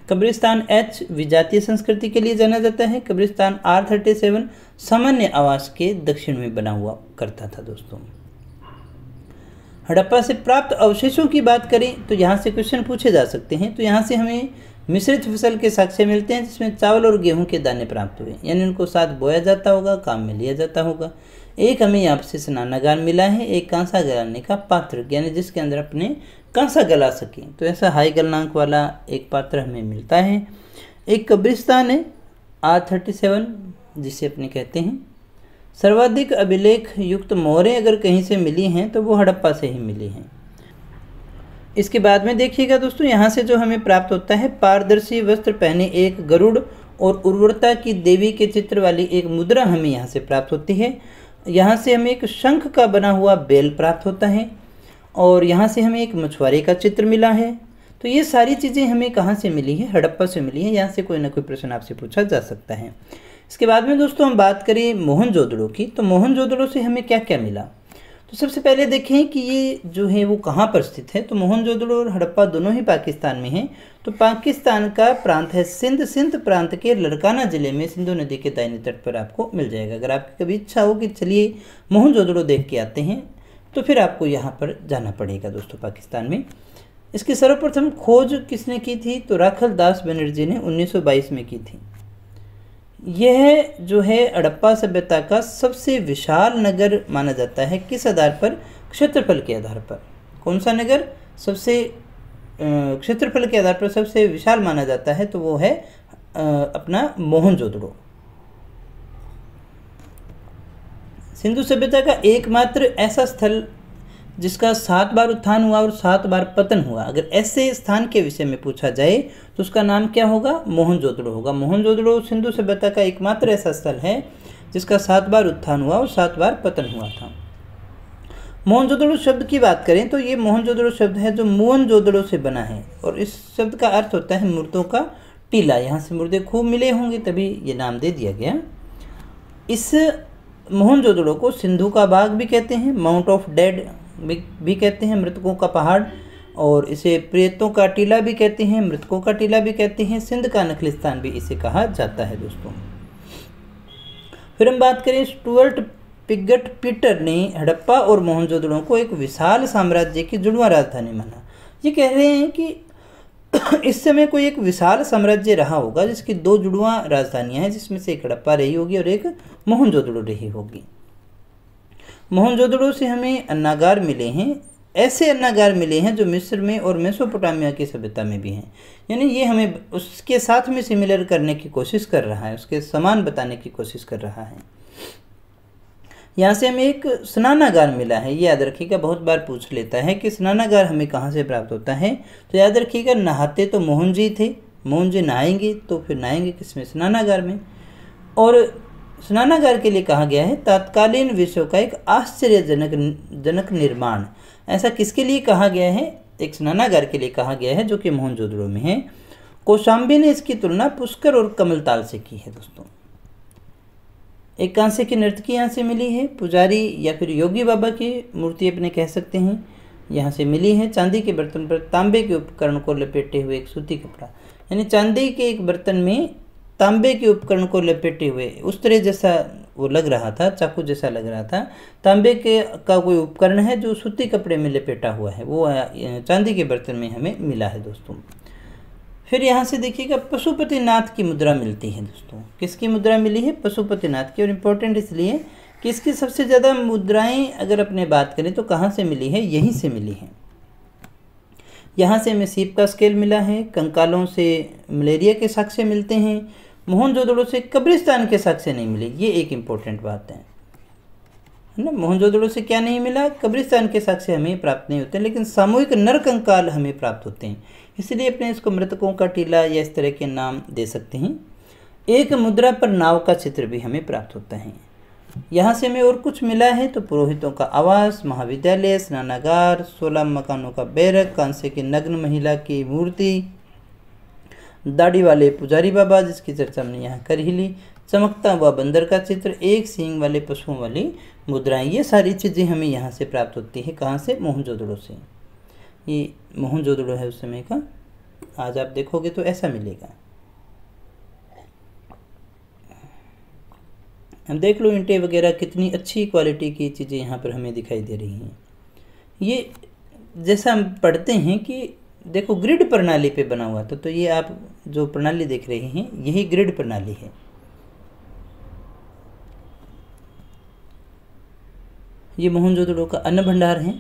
कब्रिस्तान एच विजातीय संस्कृति के लिए जाना जाता है कब्रिस्तान आर थर्टी सेवन सामान्य आवास के दक्षिण में बना हुआ करता था दोस्तों हड़प्पा से प्राप्त अवशेषों की बात करें तो यहाँ से क्वेश्चन पूछे जा सकते हैं तो यहाँ से हमें मिश्रित फसल के साक्ष्य मिलते हैं जिसमें चावल और गेहूं के दाने प्राप्त हुए यानी उनको साथ बोया जाता होगा काम में लिया जाता होगा एक हमें यहाँ से स्नानागार मिला है एक कांसा गिराने का पात्र यानी जिसके अंदर अपने कहाँ सा गला सकें तो ऐसा हाई गलनांक वाला एक पात्र हमें मिलता है एक कब्रिस्तान है आर थर्टी सेवन जिसे अपने कहते हैं सर्वाधिक अभिलेख युक्त मोहरें अगर कहीं से मिली हैं तो वो हड़प्पा से ही मिली हैं इसके बाद में देखिएगा दोस्तों यहाँ से जो हमें प्राप्त होता है पारदर्शी वस्त्र पहने एक गरुड़ और उर्वरता की देवी के चित्र वाली एक मुद्रा हमें यहाँ से प्राप्त होती है यहाँ से हमें एक शंख का बना हुआ बेल प्राप्त होता है और यहाँ से हमें एक मछुआरे का चित्र मिला है तो ये सारी चीज़ें हमें कहाँ से मिली है हड़प्पा से मिली है यहाँ से कोई ना कोई प्रश्न आपसे पूछा जा सकता है इसके बाद में दोस्तों हम बात करें मोहन जोदड़ो की तो मोहन जोदड़ो से हमें क्या क्या मिला तो सबसे पहले देखें कि ये जो है वो कहाँ पर स्थित है तो मोहन जोदड़ो और हड़प्पा दोनों ही पाकिस्तान में हैं तो पाकिस्तान का प्रांत है सिंध सिंध प्रांत के लड़काना ज़िले में सिंधु नदी के दाइनी तट पर आपको मिल जाएगा अगर आपकी कभी इच्छा हो कि चलिए मोहन जोदड़ो देख के आते हैं तो फिर आपको यहाँ पर जाना पड़ेगा दोस्तों पाकिस्तान में इसकी सर्वप्रथम खोज किसने की थी तो राखल दास बनर्जी ने 1922 में की थी यह जो है अड़प्पा सभ्यता का सबसे विशाल नगर माना जाता है किस आधार पर क्षेत्रफल के आधार पर कौन सा नगर सबसे क्षेत्रफल के आधार पर सबसे विशाल माना जाता है तो वो है अपना मोहनजोदड़ो सिंधु सभ्यता का एकमात्र ऐसा स्थल जिसका सात बार उत्थान हुआ और सात बार पतन हुआ अगर ऐसे स्थान के विषय में पूछा जाए तो उसका नाम क्या होगा मोहनजोदड़ो होगा मोहनजोदड़ो सिंधु सभ्यता का एकमात्र ऐसा स्थल है जिसका सात बार उत्थान हुआ और सात बार पतन हुआ था मोहनजोदड़ो शब्द की बात करें तो ये मोहनजोदड़ो शब्द है जो मोहन से बना है और इस शब्द का अर्थ होता है मुर्दों का टीला यहाँ से मुर्दे खूब मिले होंगे तभी ये नाम दे दिया गया इस मोहनजोदड़ो को सिंधु का बाग भी कहते हैं माउंट ऑफ डेड भी कहते हैं मृतकों का पहाड़ और इसे प्रेतों का टीला भी कहते हैं मृतकों का टीला भी कहते हैं सिंध का नखलिस्तान भी इसे कहा जाता है दोस्तों फिर हम बात करें स्टुअर्ट पिगट पीटर ने हड़प्पा और मोहनजोदड़ो को एक विशाल साम्राज्य की जुड़वा राजधानी माना ये कह रहे हैं कि <coughs> इस समय कोई एक विशाल साम्राज्य रहा होगा जिसकी दो जुड़वा राजधानियां हैं जिसमें से एक हड़प्पा रही होगी और एक मोहनजोदड़ो रही होगी मोहनजोदड़ो से हमें अन्नागार मिले हैं ऐसे अन्नागार मिले हैं जो मिस्र में और मेसोपोटामिया की सभ्यता में भी हैं यानी ये हमें उसके साथ में सिमिलर करने की कोशिश कर रहा है उसके समान बताने की कोशिश कर रहा है यहाँ से हमें एक स्नानागार मिला है ये याद रखिएगा बहुत बार पूछ लेता है कि स्नानागार हमें कहाँ से प्राप्त होता है तो याद रखिएगा नहाते तो मोहन जी थे मोहन जी नहाएंगे तो फिर नहाएंगे किस में स्नानागार में और स्नानागार के लिए कहा गया है तत्कालीन विश्व का एक आश्चर्यजनक जनक निर्माण ऐसा किसके लिए कहा गया है एक स्नानागार के लिए कहा गया है जो कि मोहनजोदड़ो में है कौशाम्बी ने इसकी तुलना पुष्कर और कमलताल से की है दोस्तों एक कांसे की नर्तकी यहाँ से मिली है पुजारी या फिर योगी बाबा की मूर्ति अपने कह सकते हैं यहाँ से मिली है चांदी के बर्तन पर तांबे के उपकरण को लपेटे हुए एक सूती कपड़ा यानी चांदी के एक बर्तन में तांबे के उपकरण को लपेटे हुए उस तरह जैसा वो लग रहा था चाकू जैसा लग रहा था तांबे के का कोई उपकरण है जो सूती कपड़े में लपेटा हुआ है वो चांदी के बर्तन में हमें मिला है दोस्तों फिर यहाँ से देखिएगा पशुपतिनाथ की मुद्रा मिलती है दोस्तों किसकी मुद्रा मिली है पशुपतिनाथ की और इम्पोर्टेंट इसलिए कि इसकी सबसे ज़्यादा मुद्राएं अगर अपने बात करें तो कहाँ से मिली है यहीं से मिली हैं यहाँ से हमें सीप का स्केल मिला है कंकालों से मलेरिया के साक्ष्य मिलते हैं मोहनजोदड़ों से कब्रिस्तान के साक्ष्य नहीं मिले ये एक इम्पोर्टेंट बात है है ना मोहनजोदड़ों से क्या नहीं मिला कब्रिस्तान के साक्ष्य हमें प्राप्त नहीं होते लेकिन सामूहिक नर कंकाल हमें प्राप्त होते हैं इसलिए अपने इसको मृतकों का टीला या इस तरह के नाम दे सकते हैं एक मुद्रा पर नाव का चित्र भी हमें प्राप्त होता है यहाँ से हमें और कुछ मिला है तो पुरोहितों का आवास महाविद्यालय स्नानागार सोलह मकानों का बैरक कांसे की नग्न महिला की मूर्ति दाढ़ी वाले पुजारी बाबा जिसकी चर्चा हमने यहाँ कर ही ली चमकता हुआ बंदर का चित्र एक सींग वाले पशुओं वाली मुद्राएं ये सारी चीज़ें हमें यहाँ से प्राप्त होती है कहाँ से मोहनजोदड़ो से ये मोहनजोदड़ो है उस समय का आज आप देखोगे तो ऐसा मिलेगा हम देख लो इंटे वगैरह कितनी अच्छी क्वालिटी की चीज़ें यहाँ पर हमें दिखाई दे रही हैं ये जैसा हम पढ़ते हैं कि देखो ग्रिड प्रणाली पे बना हुआ था तो ये आप जो प्रणाली देख रहे हैं यही ग्रिड प्रणाली है ये मोहनजोदड़ो का अन्न भंडार है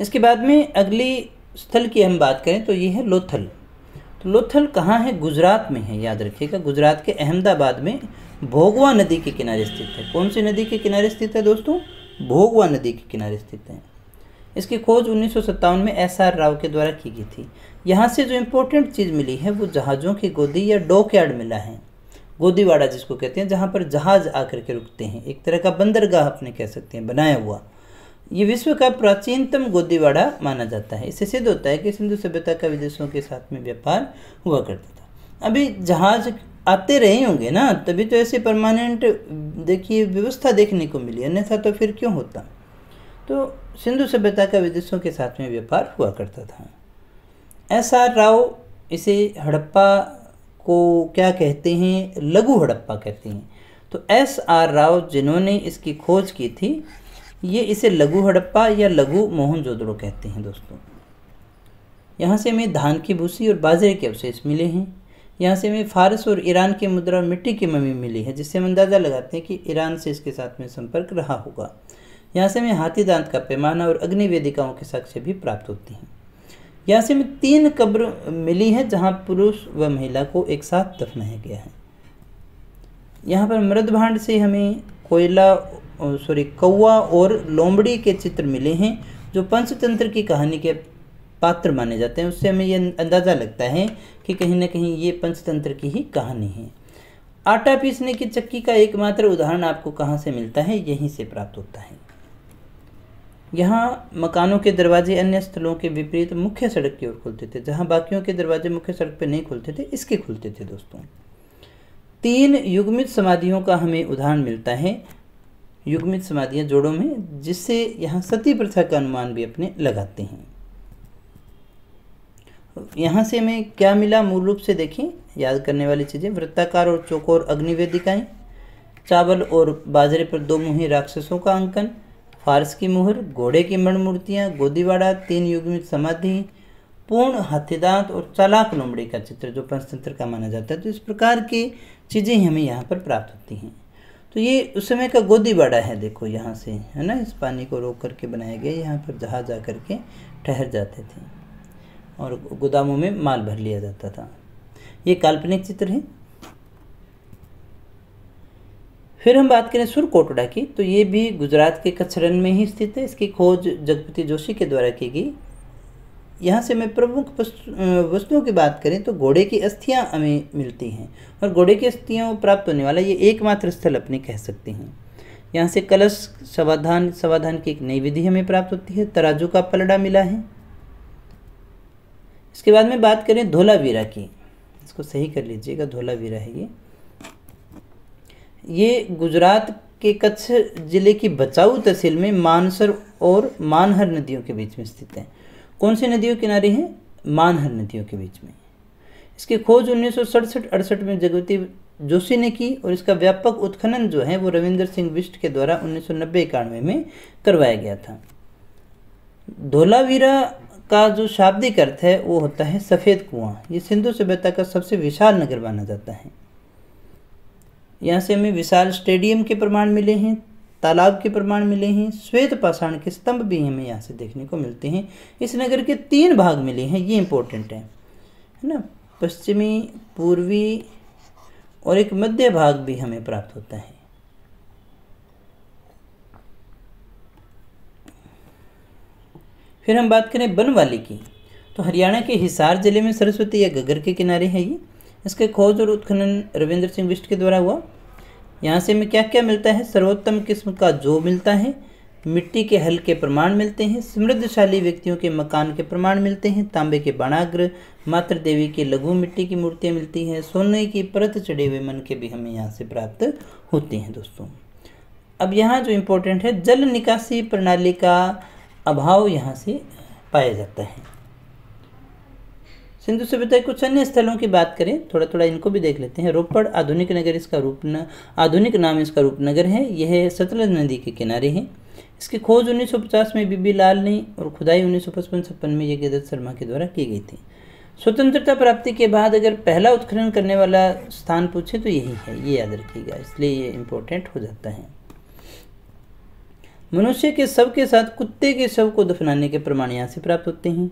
इसके बाद में अगली स्थल की हम बात करें तो ये है लोथल तो लोथल कहाँ है गुजरात में है याद रखिएगा गुजरात के अहमदाबाद में भोगवा नदी के किनारे स्थित है कौन सी नदी के किनारे स्थित है दोस्तों भोगवा नदी के किनारे स्थित है इसकी खोज उन्नीस में एस आर राव के द्वारा की गई थी यहाँ से जो इम्पोर्टेंट चीज़ मिली है वो जहाज़ों की गोदी या यार्ड मिला है गोदीवाड़ा जिसको कहते हैं जहाँ पर जहाज़ आकर के रुकते हैं एक तरह का बंदरगाह अपने कह सकते हैं बनाया हुआ ये विश्व का प्राचीनतम गोदीवाड़ा माना जाता है इससे सिद्ध होता है कि सिंधु सभ्यता का विदेशों के साथ में व्यापार हुआ करता था अभी जहाज आते रहे होंगे ना तभी तो ऐसे परमानेंट देखिए व्यवस्था देखने को मिली अन्यथा तो फिर क्यों होता तो सिंधु सभ्यता का विदेशों के साथ में व्यापार हुआ करता था एस आर राव इसे हड़प्पा को क्या कहते हैं लघु हड़प्पा कहते हैं तो एस आर राव जिन्होंने इसकी खोज की थी ये इसे लघु हड़प्पा या लघु मोहनजोदड़ो कहते हैं दोस्तों यहाँ से हमें धान की भूसी और बाजरे के अवशेष मिले हैं यहाँ से हमें फारस और ईरान की मुद्रा और मिट्टी की ममी मिली है जिससे हम अंदाज़ा लगाते हैं कि ईरान से इसके साथ में संपर्क रहा होगा यहाँ से हमें हाथी दांत का पैमाना और अग्नि वेदिकाओं के साक्ष्य भी प्राप्त होते हैं यहाँ से हमें तीन कब्र मिली है जहाँ पुरुष व महिला को एक साथ दफनाया गया है यहाँ पर मृदभांड से हमें कोयला सॉरी कौआ और लोमड़ी के चित्र मिले हैं जो पंचतंत्र की कहानी के पात्र माने जाते हैं उससे हमें यह अंदाज़ा लगता है कि कहीं ना कहीं ये पंचतंत्र की ही कहानी है आटा पीसने की चक्की का एकमात्र उदाहरण आपको कहाँ से मिलता है यहीं से प्राप्त होता है यहाँ मकानों के दरवाजे अन्य स्थलों के विपरीत मुख्य सड़क की ओर खुलते थे जहाँ बाकियों के दरवाजे मुख्य सड़क पर नहीं खुलते थे इसके खुलते थे दोस्तों तीन युग्मित समाधियों का हमें उदाहरण मिलता है युग्मित समाधियाँ जोड़ों में जिससे यहाँ सती प्रथा का अनुमान भी अपने लगाते हैं यहाँ से हमें क्या मिला मूल रूप से देखें याद करने वाली चीज़ें वृत्ताकार और चौकोर अग्निवेदिकाएँ चावल और बाजरे पर दो मुँह राक्षसों का अंकन फारस की मुहर घोड़े की मणमूर्तियाँ गोदीवाड़ा तीन युग्मित समाधि पूर्ण हाथीदांत और चालाक लोमड़ी का चित्र जो पंचतंत्र का माना जाता है तो इस प्रकार की चीज़ें हमें यहाँ पर प्राप्त होती हैं तो ये उस समय का गोदी बाड़ा है देखो यहाँ से है ना इस पानी को रोक करके बनाया गया यहाँ पर जहाज आ करके ठहर जाते थे और गोदामों में माल भर लिया जाता था ये काल्पनिक चित्र है फिर हम बात करें सुर कोटड़ा की तो ये भी गुजरात के कच्छरन में ही स्थित है इसकी खोज जगपति जोशी के द्वारा की गई यहाँ से मैं प्रमुख वस्तुओं की बात करें तो घोड़े की अस्थियाँ हमें मिलती हैं और घोड़े की अस्थियों प्राप्त होने वाला ये एकमात्र स्थल अपने कह सकते हैं यहाँ से कलश समाधान समाधान की एक नई विधि हमें प्राप्त होती है तराजू का पलड़ा मिला है इसके बाद में बात करें धोलावीरा की इसको सही कर लीजिएगा धोलावीरा है ये ये गुजरात के कच्छ जिले की बचाऊ तहसील में मानसर और मानहर नदियों के बीच में स्थित है कौन सी नदियों किनारे हैं मानहर नदियों के बीच में इसकी खोज उन्नीस सौ सड़सठ अड़सठ में जगवती जोशी ने की और इसका व्यापक उत्खनन जो है वो रविंद्र सिंह बिष्ट के द्वारा उन्नीस सौ नब्बे इक्यानवे में करवाया गया था धोलावीरा का जो शाब्दिक अर्थ है वो होता है सफ़ेद कुआं ये सिंधु सभ्यता का सबसे विशाल नगर माना जाता है यहाँ से हमें विशाल स्टेडियम के प्रमाण मिले हैं तालाब के प्रमाण मिले हैं श्वेत पाषाण के स्तंभ भी हमें यहाँ से देखने को मिलते हैं इस नगर के तीन भाग मिले हैं ये इम्पोर्टेंट है है ना पश्चिमी पूर्वी और एक मध्य भाग भी हमें प्राप्त होता है फिर हम बात करें बनवाली की तो हरियाणा के हिसार जिले में सरस्वती या गगर के किनारे है ये इसके खोज और उत्खनन रविंद्र सिंह विष्ट के द्वारा हुआ यहाँ से हमें क्या क्या मिलता है सर्वोत्तम किस्म का जो मिलता है मिट्टी के हल के प्रमाण मिलते हैं समृद्धशाली व्यक्तियों के मकान के प्रमाण मिलते हैं तांबे के बाणाग्र मातृ देवी के लघु मिट्टी की मूर्तियाँ मिलती हैं सोने की परत चढ़े हुए मन के भी हमें यहाँ से प्राप्त होते हैं दोस्तों अब यहाँ जो इम्पोर्टेंट है जल निकासी प्रणाली का अभाव यहाँ से पाया जाता है सिंधु सभ्यता के कुछ अन्य स्थलों की बात करें थोड़ा थोड़ा इनको भी देख लेते हैं रोपड़ आधुनिक नगर इसका रूप न आधुनिक नाम इसका रूपनगर है यह सतलज नदी के किनारे है इसकी खोज 1950 में बीबी लाल ने और खुदाई उन्नीस सौ में दत्त शर्मा के द्वारा की गई थी स्वतंत्रता प्राप्ति के बाद अगर पहला उत्खनन करने वाला स्थान पूछे तो यही है ये याद रखिएगा इसलिए ये इम्पोर्टेंट हो जाता है मनुष्य के शव के साथ कुत्ते के शव को दफनाने के प्रमाण यहाँ से प्राप्त होते हैं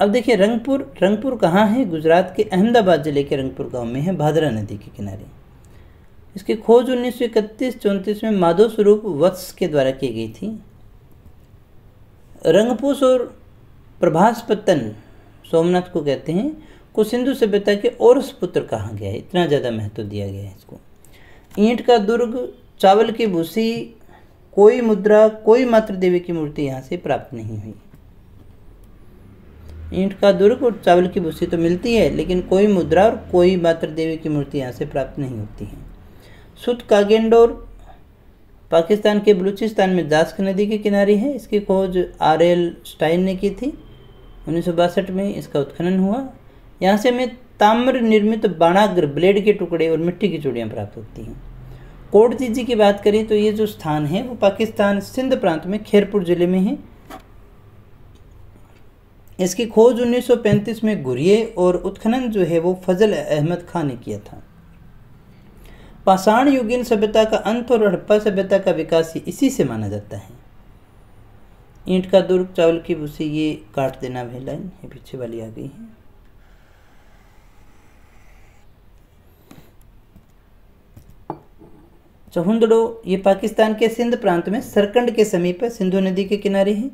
अब देखिए रंगपुर रंगपुर कहाँ है गुजरात के अहमदाबाद ज़िले के रंगपुर गांव में है भादरा नदी के किनारे इसकी खोज उन्नीस सौ इकतीस चौंतीस में माधव स्वरूप वत्स के द्वारा की गई थी रंगपूस और प्रभासपतन सोमनाथ को कहते हैं को सिंधु सभ्यता के औरस पुत्र कहा गया है इतना ज़्यादा महत्व दिया गया है इसको ईंट का दुर्ग चावल की भूसी कोई मुद्रा कोई मातृदेवी की मूर्ति यहाँ से प्राप्त नहीं हुई ईंट का दुर्ग और चावल की भूसी तो मिलती है लेकिन कोई मुद्रा और कोई मात्र देवी की मूर्ति यहाँ से प्राप्त नहीं होती है सुत कागेंडोर पाकिस्तान के बलूचिस्तान में दास्क नदी के किनारे है इसकी खोज आर एल स्टाइन ने की थी उन्नीस में इसका उत्खनन हुआ यहाँ से हमें ताम्र निर्मित बाणाग्र ब्लेड के टुकड़े और मिट्टी की चूड़ियाँ प्राप्त होती हैं कोटजी जी की बात करें तो ये जो स्थान है वो पाकिस्तान सिंध प्रांत में खैरपुर ज़िले में है इसकी खोज 1935 में गुरिये और उत्खनन जो है वो फजल अहमद खान ने किया था पाषाण युगीन सभ्यता का अंत और हड़प्पा सभ्यता का विकास इसी से माना जाता है ईंट का दुर्ग चावल की भूसी ये काट देना है लाइन ये पीछे वाली आ गई है चहुंदड़ो ये पाकिस्तान के सिंध प्रांत में सरकंड के समीप सिंधु नदी के किनारे है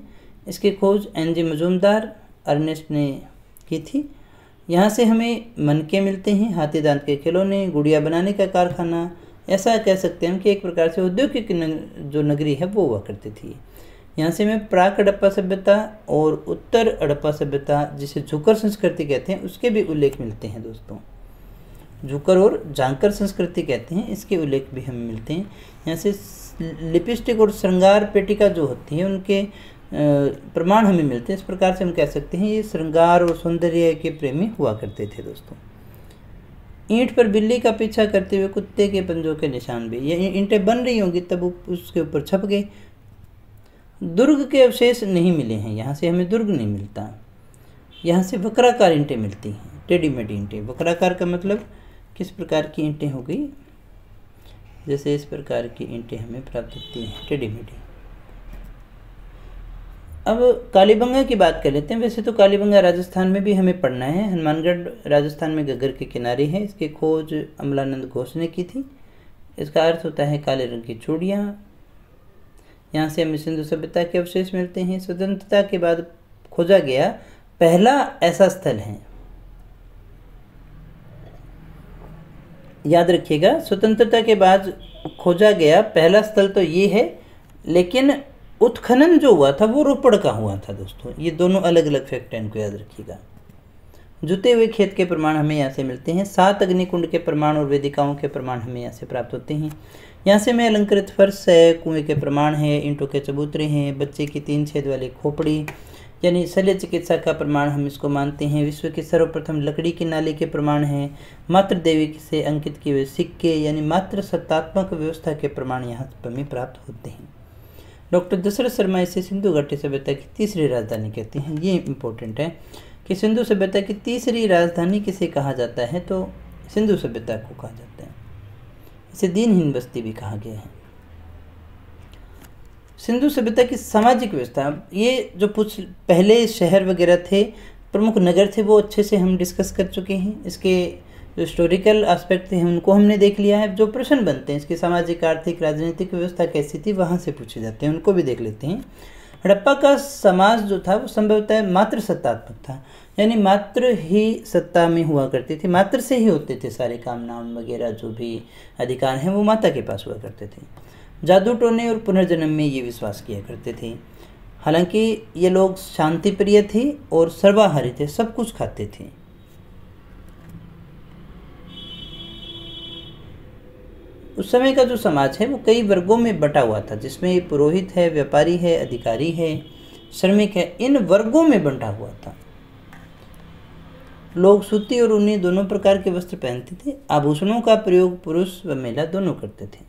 इसकी खोज एन जी मजूमदार अर्नेस्ट ने की थी यहाँ से हमें मनके मिलते हैं हाथी दांत के खिलौने गुड़िया बनाने का कारखाना ऐसा कह सकते हैं कि एक प्रकार से औद्योगिक जो नगरी है वो हुआ करती थी यहाँ से हमें प्राक अड़प्पा सभ्यता और उत्तर अड़प्पा सभ्यता जिसे झुकर संस्कृति कहते हैं उसके भी उल्लेख मिलते हैं दोस्तों झुकर और जांकर संस्कृति कहते हैं इसके उल्लेख भी हमें मिलते हैं यहाँ से लिपस्टिक और श्रृंगार पेटिका जो होती है उनके प्रमाण हमें मिलते हैं इस प्रकार से हम कह सकते हैं ये श्रृंगार और सौंदर्य के प्रेमी हुआ करते थे दोस्तों ईंट पर बिल्ली का पीछा करते हुए कुत्ते के पंजों के निशान भी ये ईंटें बन रही होंगी तब उसके ऊपर छप गए दुर्ग के अवशेष नहीं मिले हैं यहाँ से हमें दुर्ग नहीं मिलता यहाँ से वक्राकार ईंटें मिलती हैं रेडीमेड ईंटें वक्राकार का मतलब किस प्रकार की ईंटें हो गई जैसे इस प्रकार की ईंटें हमें प्राप्त होती हैं रेडीमेड मेड अब कालीबंगा की बात कर लेते हैं वैसे तो कालीबंगा राजस्थान में भी हमें पढ़ना है हनुमानगढ़ राजस्थान में गगर के किनारे है इसकी खोज अमलानंद घोष ने की थी इसका अर्थ होता है काले रंग की चूड़ियाँ यहाँ से हमें सिंधु सभ्यता के अवशेष मिलते हैं स्वतंत्रता के बाद खोजा गया पहला ऐसा स्थल है याद रखिएगा स्वतंत्रता के बाद खोजा गया पहला स्थल तो ये है लेकिन उत्खनन जो हुआ था वो रोपड़ का हुआ था दोस्तों ये दोनों अलग अलग फैक्ट इनको याद रखिएगा जुते हुए खेत के प्रमाण हमें यहाँ से मिलते हैं सात अग्निकुंड के प्रमाण और वेदिकाओं के प्रमाण हमें यहाँ से प्राप्त होते हैं यहाँ से मैं अलंकृत फर्श है कुएं के प्रमाण है ईंटों के चबूतरे हैं बच्चे की तीन छेद वाली खोपड़ी यानी शल्य चिकित्सा का प्रमाण हम इसको मानते हैं विश्व के सर्वप्रथम लकड़ी के नाले के प्रमाण हैं मात्र देवी से अंकित किए हुए सिक्के यानी मात्र सत्तात्मक व्यवस्था के प्रमाण यहाँ हमें प्राप्त होते हैं डॉक्टर दशरथ शर्मा इसे सिंधु घाटी सभ्यता की तीसरी राजधानी कहते हैं ये इम्पोर्टेंट है कि सिंधु सभ्यता की तीसरी राजधानी किसे कहा जाता है तो सिंधु सभ्यता को कहा जाता है इसे दीनहीन बस्ती भी कहा गया है सिंधु सभ्यता की सामाजिक व्यवस्था ये जो कुछ पहले शहर वगैरह थे प्रमुख नगर थे वो अच्छे से हम डिस्कस कर चुके हैं इसके जो हिस्टोरिकल आस्पेक्ट थे उनको हमने देख लिया है जो प्रश्न बनते हैं इसकी सामाजिक आर्थिक राजनीतिक व्यवस्था कैसी थी वहाँ से पूछे जाते हैं उनको भी देख लेते हैं हड़प्पा का समाज जो था वो संभवतः मात्र सत्तात्मक था यानी मात्र ही सत्ता में हुआ करती थी मात्र से ही होते थे सारे काम नाम वगैरह जो भी अधिकार हैं वो माता के पास हुआ करते थे जादू टोने और पुनर्जन्म में ये विश्वास किया करते थे हालांकि ये लोग शांति प्रिय थे और सर्वाहारी थे सब कुछ खाते थे उस समय का जो समाज है वो कई वर्गों में बटा हुआ था जिसमें पुरोहित है व्यापारी है अधिकारी है श्रमिक है इन वर्गों में बंटा हुआ था लोग सूती और ऊनी दोनों प्रकार के वस्त्र पहनते थे आभूषणों का प्रयोग पुरुष व महिला दोनों करते थे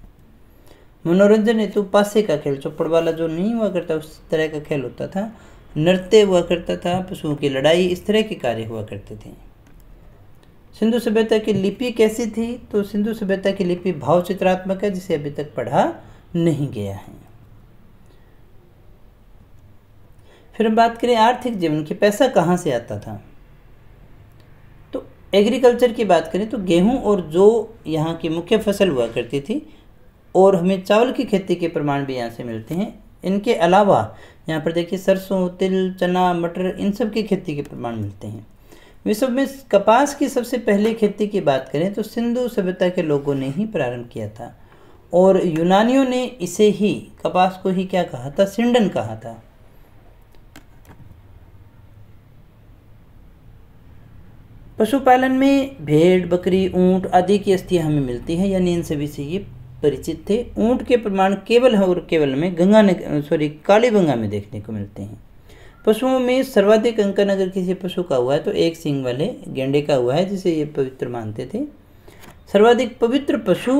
मनोरंजन हेतु पासे का खेल चौपड़ वाला जो नहीं हुआ करता उस तरह का खेल होता था नृत्य हुआ करता था पशुओं की लड़ाई इस तरह के कार्य हुआ करते थे सिंधु सभ्यता की लिपि कैसी थी तो सिंधु सभ्यता की लिपि भावचित्रात्मक है जिसे अभी तक पढ़ा नहीं गया है फिर हम बात करें आर्थिक जीवन की पैसा कहाँ से आता था तो एग्रीकल्चर की बात करें तो गेहूं और जो यहाँ की मुख्य फसल हुआ करती थी और हमें चावल की खेती के प्रमाण भी यहाँ से मिलते हैं इनके अलावा यहाँ पर देखिए सरसों तिल चना मटर इन सब की खेती के प्रमाण मिलते हैं विश्व में कपास की सबसे पहले खेती की बात करें तो सिंधु सभ्यता के लोगों ने ही प्रारंभ किया था और यूनानियों ने इसे ही कपास को ही क्या कहा था सिंडन कहा था पशुपालन में भेड़ बकरी ऊंट आदि की अस्थियाँ हमें मिलती हैं यानी इन सभी से ये परिचित थे ऊंट के प्रमाण केवल और केवल में गंगा सॉरी काली गंगा में देखने को मिलते हैं पशुओं में सर्वाधिक अंकन अगर किसी पशु का हुआ है तो एक सिंह वाले गेंडे का हुआ है जिसे ये पवित्र मानते थे सर्वाधिक पवित्र पशु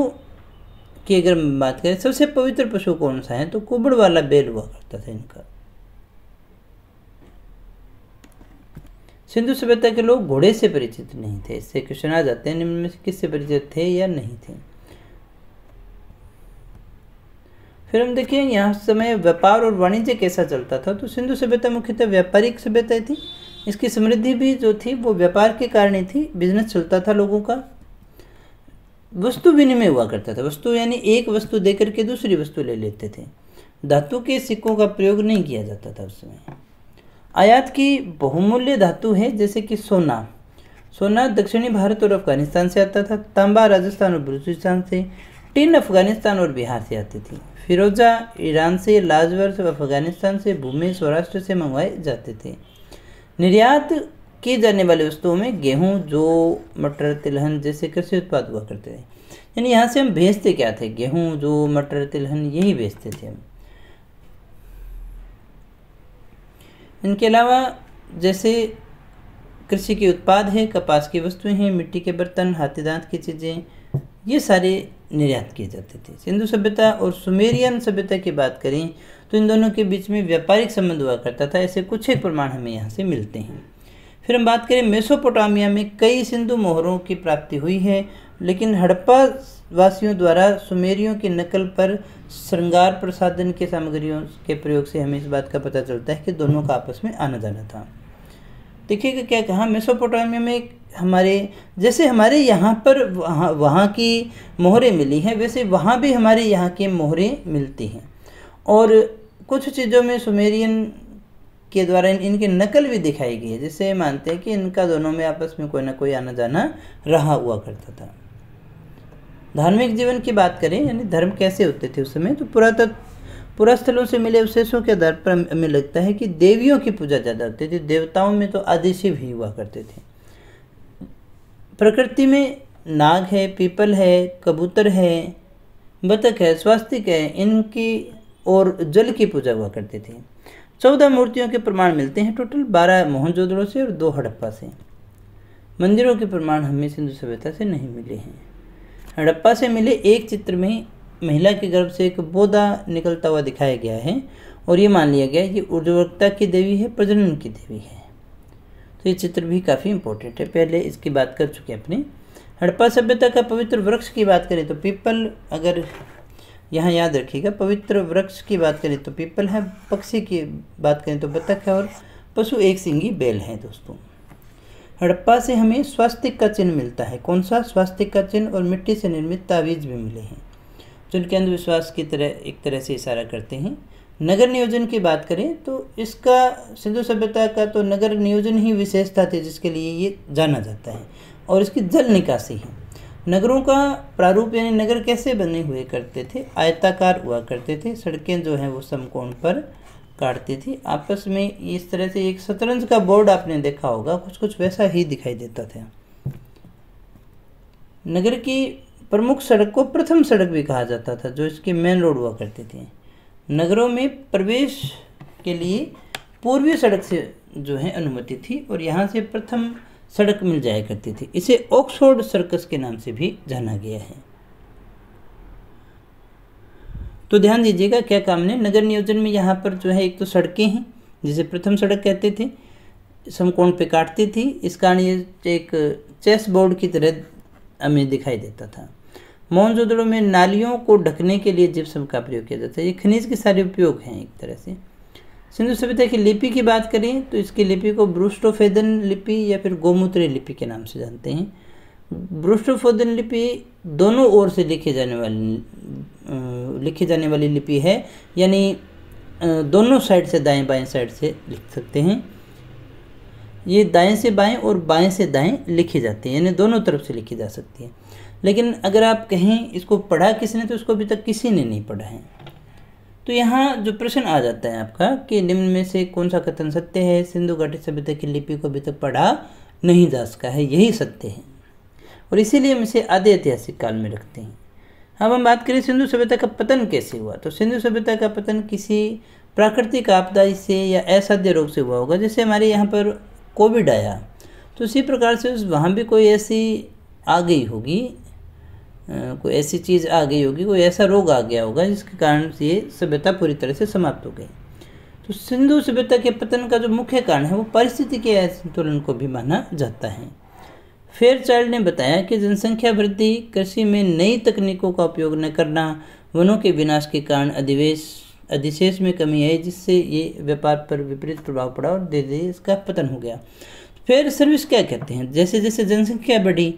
की अगर बात करें सबसे पवित्र पशु कौन सा है तो कुबड़ वाला बैल हुआ करता था इनका सिंधु सभ्यता के लोग घोड़े से परिचित नहीं थे इससे क्वेश्चन आ जाते हैं निम्न में किससे परिचित थे या नहीं थे फिर हम देखिए यहाँ समय व्यापार और वाणिज्य कैसा चलता था तो सिंधु सभ्यता मुख्यतः व्यापारिक सभ्यता थी इसकी समृद्धि भी जो थी वो व्यापार के कारण ही थी बिजनेस चलता था लोगों का वस्तु विनिमय हुआ करता था वस्तु यानी एक वस्तु दे करके दूसरी वस्तु ले लेते थे धातु के सिक्कों का प्रयोग नहीं किया जाता था उस समय आयात की बहुमूल्य धातु है जैसे कि सोना सोना दक्षिणी भारत और अफगानिस्तान से आता था तांबा राजस्थान और बलूचिस्तान से टिन अफगानिस्तान और बिहार से आती थी फिरोजा ईरान से लाजवर्स अफगानिस्तान से भूमि सौराष्ट्र से मंगवाए जाते थे निर्यात किए जाने वाले वस्तुओं में गेहूं जो मटर तिलहन जैसे कृषि उत्पाद हुआ करते थे यानी यहाँ से हम भेजते क्या थे गेहूं जो मटर तिलहन यही भेजते थे हम इनके अलावा जैसे कृषि के उत्पाद हैं कपास की वस्तुएं हैं मिट्टी के बर्तन हाथी दांत की चीज़ें ये सारे निर्यात किए जाते थे सिंधु सभ्यता और सुमेरियन सभ्यता की बात करें तो इन दोनों के बीच में व्यापारिक संबंध हुआ करता था ऐसे कुछ एक प्रमाण हमें यहाँ से मिलते हैं फिर हम बात करें मेसोपोटामिया में कई सिंधु मोहरों की प्राप्ति हुई है लेकिन हड़प्पा वासियों द्वारा सुमेरियों की नकल पर श्रृंगार प्रसादन के सामग्रियों के प्रयोग से हमें इस बात का पता चलता है कि दोनों का आपस में आना जाना था देखिएगा क्या कहा मेसोपोटामिया में हमारे जैसे हमारे यहाँ पर वहाँ वहाँ की मोहरें मिली हैं वैसे वहाँ भी हमारे यहाँ की मोहरें मिलती हैं और कुछ चीज़ों में सुमेरियन के द्वारा इन, इनकी नकल भी दिखाई गई है जिससे मानते हैं कि इनका दोनों में आपस में कोई ना कोई आना जाना रहा हुआ करता था धार्मिक जीवन की बात करें यानी धर्म कैसे होते थे उस समय तो पुरातत्व पुरास्थलों से मिले अवशेषों के आधार पर हमें लगता है कि देवियों की पूजा ज़्यादा होती थी देवताओं में तो आदिशिव ही हुआ करते थे प्रकृति में नाग है पीपल है कबूतर है बतख है स्वास्तिक है इनकी और जल की पूजा हुआ करती थी चौदह मूर्तियों के प्रमाण मिलते हैं टोटल बारह मोहनजोदड़ों से और दो हड़प्पा से मंदिरों के प्रमाण हमें सिंधु सभ्यता से नहीं मिले हैं हड़प्पा से मिले एक चित्र में महिला के गर्भ से एक बोधा निकलता हुआ दिखाया गया है और ये मान लिया गया है कि उर्वरकता की देवी है प्रजनन की देवी है तो ये चित्र भी काफ़ी इंपॉर्टेंट है पहले इसकी बात कर चुके हैं अपने हड़प्पा सभ्यता का पवित्र वृक्ष की बात करें तो पीपल अगर यहाँ याद रखिएगा पवित्र वृक्ष की बात करें तो पीपल है पक्षी की बात करें तो बतख है और पशु एक सिंगी बैल है दोस्तों हड़प्पा से हमें स्वास्तिक का चिन्ह मिलता है कौन सा स्वास्तिक का चिन्ह और मिट्टी से निर्मित तावीज़ भी मिले हैं जिनके अंधविश्वास की तरह एक तरह से इशारा करते हैं नगर नियोजन की बात करें तो इसका सिंधु सभ्यता का तो नगर नियोजन ही विशेषता थी जिसके लिए ये जाना जाता है और इसकी जल निकासी है नगरों का प्रारूप यानी नगर कैसे बने हुए करते थे आयताकार हुआ करते थे सड़कें जो हैं वो समकोण पर काटती थी आपस में इस तरह से एक शतरंज का बोर्ड आपने देखा होगा कुछ कुछ वैसा ही दिखाई देता था नगर की प्रमुख सड़क को प्रथम सड़क भी कहा जाता था जो इसकी मेन रोड हुआ करती थी नगरों में प्रवेश के लिए पूर्वी सड़क से जो है अनुमति थी और यहाँ से प्रथम सड़क मिल जाया करती थी इसे ऑक्सफोर्ड सर्कस के नाम से भी जाना गया है तो ध्यान दीजिएगा क्या काम ने नगर नियोजन में यहाँ पर जो है एक तो सड़कें हैं जिसे प्रथम सड़क कहते थे समकोण पे काटती थी इस कारण ये एक चेस बोर्ड की तरह हमें दिखाई देता था मोहनजोदड़ो में नालियों को ढकने के लिए जिप्सम का प्रयोग किया जाता है ये खनिज के सारे उपयोग हैं एक तरह से सिंधु सभ्यता की लिपि की बात करें तो इसकी लिपि को ब्रुष्टोफेदन लिपि या फिर गोमूत्र लिपि के नाम से जानते हैं ब्रुष्टोफेदन लिपि दोनों ओर से लिखी जाने वाली लिखी जाने वाली लिपि है यानी दोनों साइड से दाएं बाएं साइड से लिख सकते हैं ये दाएं से बाएं और बाएं से दाएं लिखी जाती है यानी दोनों तरफ से लिखी जा सकती है लेकिन अगर आप कहें इसको पढ़ा किसने तो इसको अभी तक किसी ने नहीं पढ़ा है तो यहाँ जो प्रश्न आ जाता है आपका कि निम्न में से कौन सा कथन सत्य है सिंधु घाटी सभ्यता की लिपि को अभी तक पढ़ा नहीं जा सका है यही सत्य है और इसीलिए हम इसे आधे ऐतिहासिक काल में रखते हैं अब हम बात करें सिंधु सभ्यता का पतन कैसे हुआ तो सिंधु सभ्यता का पतन किसी प्राकृतिक आपदा से या असाध्य रोग से हुआ होगा जैसे हमारे यहाँ पर कोविड आया तो इसी प्रकार से उस वहाँ भी कोई ऐसी आ गई होगी कोई ऐसी चीज़ आ गई होगी कोई ऐसा रोग आ गया होगा जिसके कारण ये सभ्यता पूरी तरह से समाप्त हो गई तो सिंधु सभ्यता के पतन का जो मुख्य कारण है वो परिस्थिति के असंतुलन को भी माना जाता है फेयर चाइल्ड ने बताया कि जनसंख्या वृद्धि कृषि में नई तकनीकों का उपयोग न करना वनों के विनाश के कारण अधिवेश अधिशेष में कमी आई जिससे ये व्यापार पर विपरीत प्रभाव पड़ा और धीरे धीरे इसका पतन हो गया फेयर सर्विस क्या कहते हैं जैसे जैसे जनसंख्या बढ़ी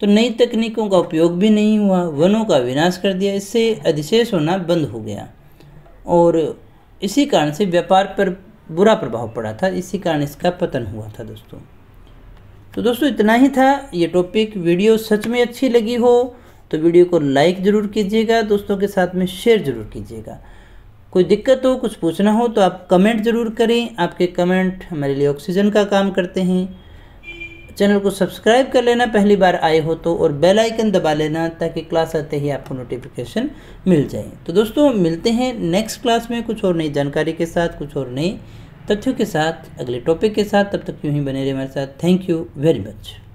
तो नई तकनीकों का उपयोग भी नहीं हुआ वनों का विनाश कर दिया इससे अधिशेष होना बंद हो गया और इसी कारण से व्यापार पर बुरा प्रभाव पड़ा था इसी कारण इसका पतन हुआ था दोस्तों तो दोस्तों इतना ही था ये टॉपिक वीडियो सच में अच्छी लगी हो तो वीडियो को लाइक ज़रूर कीजिएगा दोस्तों के साथ में शेयर ज़रूर कीजिएगा कोई दिक्कत हो कुछ पूछना हो तो आप कमेंट ज़रूर करें आपके कमेंट हमारे लिए ऑक्सीजन का काम करते हैं चैनल को सब्सक्राइब कर लेना पहली बार आए हो तो और बेल आइकन दबा लेना ताकि क्लास आते ही आपको नोटिफिकेशन मिल जाए तो दोस्तों मिलते हैं नेक्स्ट क्लास में कुछ और नई जानकारी के साथ कुछ और नई तथ्यों के साथ अगले टॉपिक के साथ तब तक यूँ ही बने रहे हमारे साथ थैंक यू वेरी मच